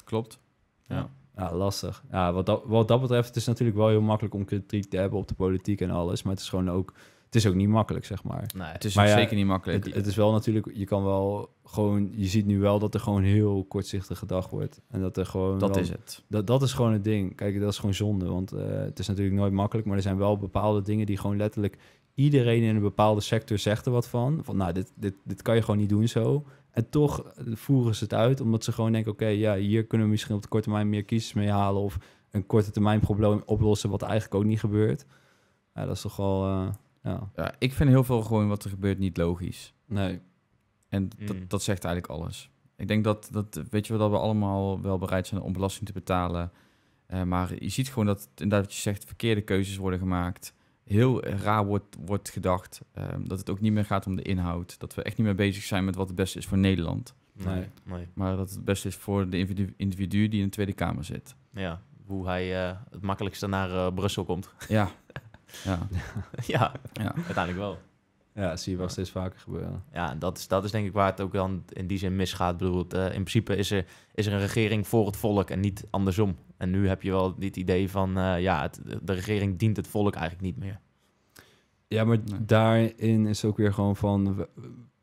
Klopt, ja. Ja, lastig. Ja, wat, dat, wat dat betreft het is natuurlijk wel heel makkelijk om kritiek te hebben op de politiek en alles. Maar het is gewoon ook het is ook niet makkelijk, zeg maar. Nee, het is zeker niet makkelijk. Het, is wel natuurlijk, je kan wel gewoon, je ziet nu wel dat er gewoon heel kortzichtig gedacht wordt. En dat er gewoon. Dat is het. Dat, dat is gewoon het ding. Kijk, dat is gewoon zonde, want eh, het is natuurlijk nooit makkelijk, maar er zijn wel bepaalde dingen die gewoon letterlijk iedereen in een bepaalde sector zegt er wat van. Van nou, dit, dit, dit kan je gewoon niet doen zo. En toch eh, voeren ze het uit, omdat ze gewoon denken: oké, ja, hier kunnen we misschien op de korte termijn meer kiezers mee halen. Of een korte termijn probleem oplossen, wat eigenlijk ook niet gebeurt. Ja, dat is toch wel. Eh, ja. ja. ik vind heel veel gewoon wat er gebeurt niet logisch. Nee. En dat, mm. dat zegt eigenlijk alles. Ik denk dat, dat, weet je, dat we allemaal wel bereid zijn om belasting te betalen. Eh, maar je ziet gewoon dat, inderdaad, je zegt, verkeerde keuzes worden gemaakt. Heel raar wordt, wordt gedacht ehm, dat het ook niet meer gaat om de inhoud. Dat we echt niet meer bezig zijn met wat het beste is voor Nederland. Nee, nee. Maar dat het beste is voor de individu, individu die in de Tweede Kamer zit. Ja, hoe hij eh, het makkelijkst naar eh, Brussel komt. Ja, Ja. ja. ja, uiteindelijk wel. Ja, zie je wel steeds vaker gebeuren. Ja, dat is, dat is denk ik waar het ook dan in die zin misgaat. Bedoel, eh, in principe is er, is er een regering voor het volk en niet andersom. En nu heb je wel dit idee van, eh, ja, de regering dient het volk eigenlijk niet meer. Ja, maar daarin is ook weer gewoon van,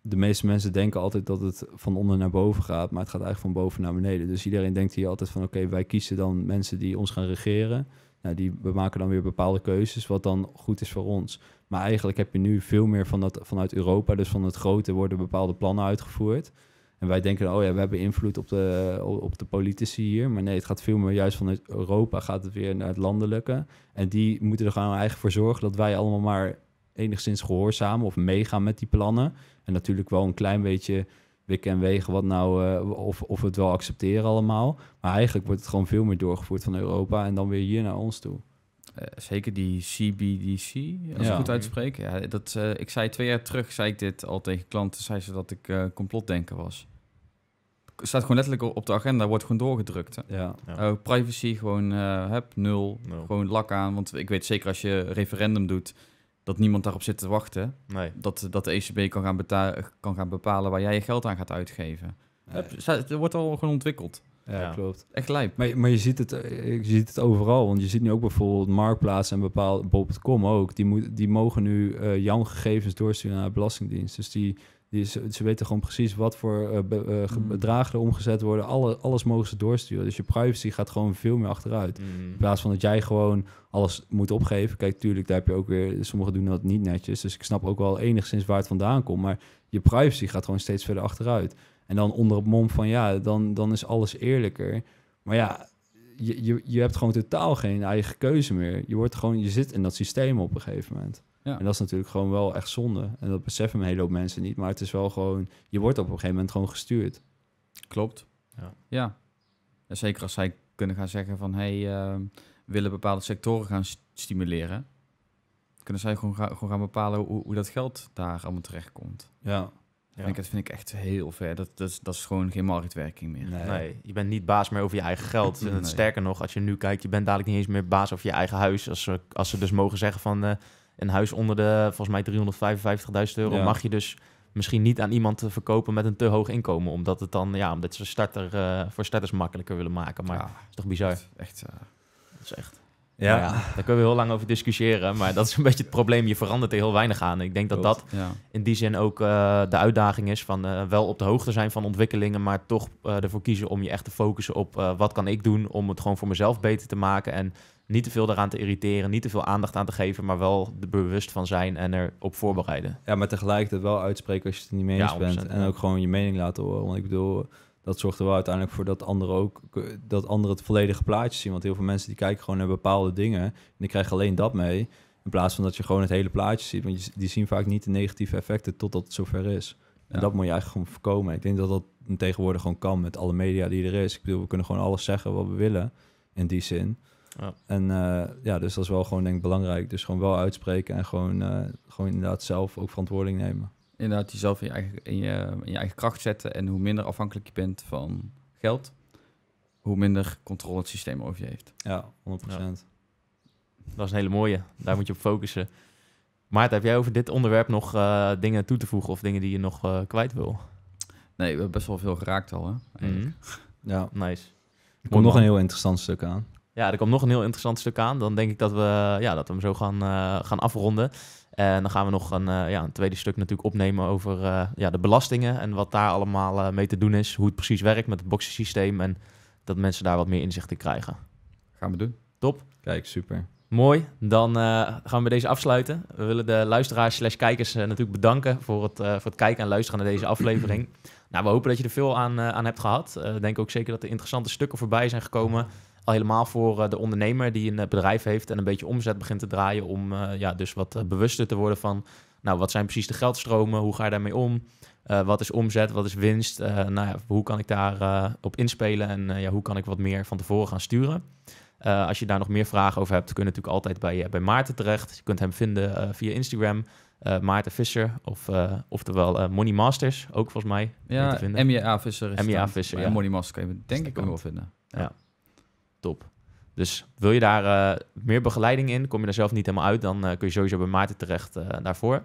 de meeste mensen denken altijd dat het van onder naar boven gaat, maar het gaat eigenlijk van boven naar beneden. Dus iedereen denkt hier altijd van, oké, wij kiezen dan mensen die ons gaan regeren. Nou, die, we maken dan weer bepaalde keuzes, wat dan goed is voor ons. Maar eigenlijk heb je nu veel meer van dat, vanuit Europa, dus van het grote, worden bepaalde plannen uitgevoerd. En wij denken, oh ja, we hebben invloed op de, op de politici hier. Maar nee, het gaat veel meer juist vanuit Europa, gaat het weer naar het landelijke. En die moeten er gewoon eigenlijk voor zorgen dat wij allemaal maar enigszins gehoorzamen of meegaan met die plannen. En natuurlijk wel een klein beetje wikken en wegen wat nou, eh, of, of we het wel accepteren allemaal. Maar eigenlijk wordt het gewoon veel meer doorgevoerd van Europa en dan weer hier naar ons toe. Eh, zeker die CBDC, als ja. ik goed uitspreek. Ja, dat, eh, ik zei twee jaar terug, zei ik dit al tegen klanten, zei ze dat ik uh, complotdenker was. Staat gewoon letterlijk op de agenda, wordt gewoon doorgedrukt. Ja. privacy gewoon heb nul, nul, gewoon lak aan. Want ik weet zeker als je referendum doet, dat niemand daarop zit te wachten. Nee. Dat, dat de ECB kan gaan, betalen, kan gaan bepalen waar jij je geld aan gaat uitgeven. Nee. Het wordt al gewoon ontwikkeld. Ja, ja, klopt. Echt lijp. Maar, maar je, ziet het, eh, je ziet het overal. Want je ziet nu ook bijvoorbeeld Marktplaats en bepaalde Bob.com ook. Die, die mogen nu uh, gegevens doorsturen naar de Belastingdienst. Dus die, ze, weten gewoon precies wat voor eh, be, eh, mm. bedragen er omgezet worden. Alle, alles mogen ze doorsturen. Dus je privacy gaat gewoon veel meer achteruit. Mm. In plaats van dat jij gewoon alles moet opgeven. Kijk, tuurlijk, daar heb je ook weer... Sommigen doen dat niet netjes. Dus ik snap ook wel enigszins waar het vandaan komt. Maar je privacy gaat gewoon steeds verder achteruit. En dan onder het mom van ja, dan, dan is alles eerlijker. Maar ja, je, je, je hebt gewoon totaal geen eigen keuze meer. Je, wordt gewoon, je zit in dat systeem op een gegeven moment. Ja. En dat is natuurlijk gewoon wel echt zonde. En dat beseffen een hele hoop mensen niet. Maar het is wel gewoon, je wordt op een gegeven moment gewoon gestuurd. Klopt. Ja. ja. En zeker als zij kunnen gaan zeggen van hey, ehm, willen bepaalde sectoren gaan stimuleren. Kunnen zij gewoon, gaan bepalen hoe, hoe, dat geld daar allemaal terecht komt. Ja. Ja. Ik, dat vind ik echt heel ver. Dat, dat, dat is gewoon geen marktwerking meer. Nee. je bent niet baas meer over je eigen geld. Sterker nog, als je nu kijkt, je bent dadelijk niet eens meer baas over je eigen huis. Als ze, als ze dus mogen zeggen van... Eh, een huis onder de, volgens mij, 355.000 euro... mag je dus misschien niet aan iemand eh, verkopen met een te hoog inkomen. Omdat het dan, ja, omdat ze starter, eh, voor starters makkelijker willen maken. Maar is toch bizar? Echt, dat is echt. Eh, ja. daar kunnen we heel lang over discussiëren. Maar dat is een beetje het probleem. Je verandert er heel weinig aan. Ik denk dat dat in die zin ook de uitdaging is van wel op de hoogte zijn van ontwikkelingen, maar toch ervoor kiezen om je echt te focussen op wat kan ik doen om het gewoon voor mezelf beter te maken. En niet te veel daaraan te irriteren, niet te veel aandacht aan te geven, maar wel er bewust van zijn en erop voorbereiden. Ja, maar tegelijkertijd wel uitspreken als je het niet mee eens bent. En ook gewoon je mening laten horen. Want ik bedoel, dat zorgt er wel uiteindelijk voor dat anderen ook dat anderen het volledige plaatje zien. Want heel veel mensen die kijken gewoon naar bepaalde dingen en die krijgen alleen dat mee. In plaats van dat je gewoon het hele plaatje ziet. Want die zien vaak niet de negatieve effecten totdat het zover is. En dat moet je eigenlijk gewoon voorkomen. Ik denk dat dat tegenwoordig gewoon kan met alle media die er is. Ik bedoel, we kunnen gewoon alles zeggen wat we willen in die zin. Ja. En eh, ja, dus dat is wel gewoon denk ik belangrijk. Dus gewoon wel uitspreken en gewoon, eh, gewoon inderdaad zelf ook verantwoording nemen. Inderdaad, jezelf in je, eigen, in je, in je eigen kracht zetten. En hoe minder afhankelijk je bent van geld, hoe minder controle het systeem over je heeft. Ja, 100%. Dat is een hele mooie. Daar moet je op focussen. Maarten, heb jij over dit onderwerp nog eh, dingen toe te voegen of dingen die je nog kwijt wil? Nee, we hebben best wel veel geraakt al, hè? Mhm. Ja, nice. Er komt nog een heel interessant stuk aan. Ja, er komt nog een heel interessant stuk aan. Dan denk ik dat we, ja, dat we hem zo gaan, eh, gaan afronden. En dan gaan we nog een, eh, ja, een tweede stuk natuurlijk opnemen over eh, ja, de belastingen en wat daar allemaal mee te doen is. Hoe het precies werkt met het boxensysteem en dat mensen daar wat meer inzicht in krijgen. Gaan we doen. Top. Kijk, super. Mooi, dan gaan we deze afsluiten. We willen de luisteraars slash kijkers natuurlijk bedanken voor het, voor het kijken en luisteren naar deze aflevering. nou, we hopen dat je er veel aan, aan hebt gehad. denk ook zeker dat er interessante stukken voorbij zijn gekomen. Al helemaal voor eh, de ondernemer die een eh, bedrijf heeft en een beetje omzet begint te draaien. Om eh, ja, dus wat bewuster te worden van, nou, wat zijn precies de geldstromen? Hoe ga je daarmee om? wat is omzet? Wat is winst? nou ja, hoe kan ik daar op inspelen? En ja, hoe kan ik wat meer van tevoren gaan sturen? als je daar nog meer vragen over hebt, kun je natuurlijk altijd bij, bij Maarten terecht. Je kunt hem vinden via Instagram. Maarten Visser, of, oftewel Money Masters, ook volgens mij. Ja, MJA Visser. MJA Visser, ja. Money Masters je denk ik ook wel vinden. ja top. Dus wil je daar eh, meer begeleiding in, kom je daar zelf niet helemaal uit, dan eh, kun je sowieso bij Maarten terecht eh, daarvoor.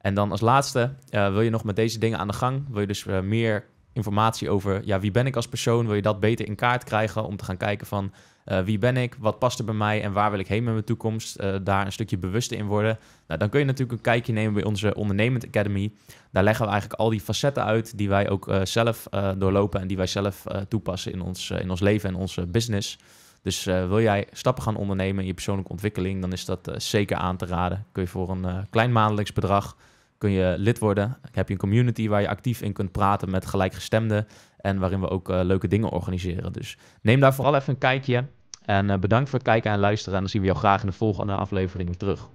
En dan als laatste, wil je nog met deze dingen aan de gang? Wil je dus meer informatie over ja, wie ben ik als persoon? Wil je dat beter in kaart krijgen om te gaan kijken van eh, wie ben ik? Wat past er bij mij? En waar wil ik heen met mijn toekomst? Eh, daar een stukje bewuster in worden. Nou, dan kun je natuurlijk een kijkje nemen bij onze Ondernemend Academy. Daar leggen we eigenlijk al die facetten uit die wij ook eh, zelf doorlopen en die wij zelf toepassen in ons, in ons leven en onze business. Dus wil jij stappen gaan ondernemen in je persoonlijke ontwikkeling, dan is dat zeker aan te raden. Kun je voor een klein maandelijks bedrag kun je lid worden. Heb je een community waar je actief in kunt praten met gelijkgestemden en waarin we ook leuke dingen organiseren. Dus neem daar vooral even een kijkje. En eh, bedankt voor het kijken en luisteren. En dan zien we jou graag in de volgende aflevering terug.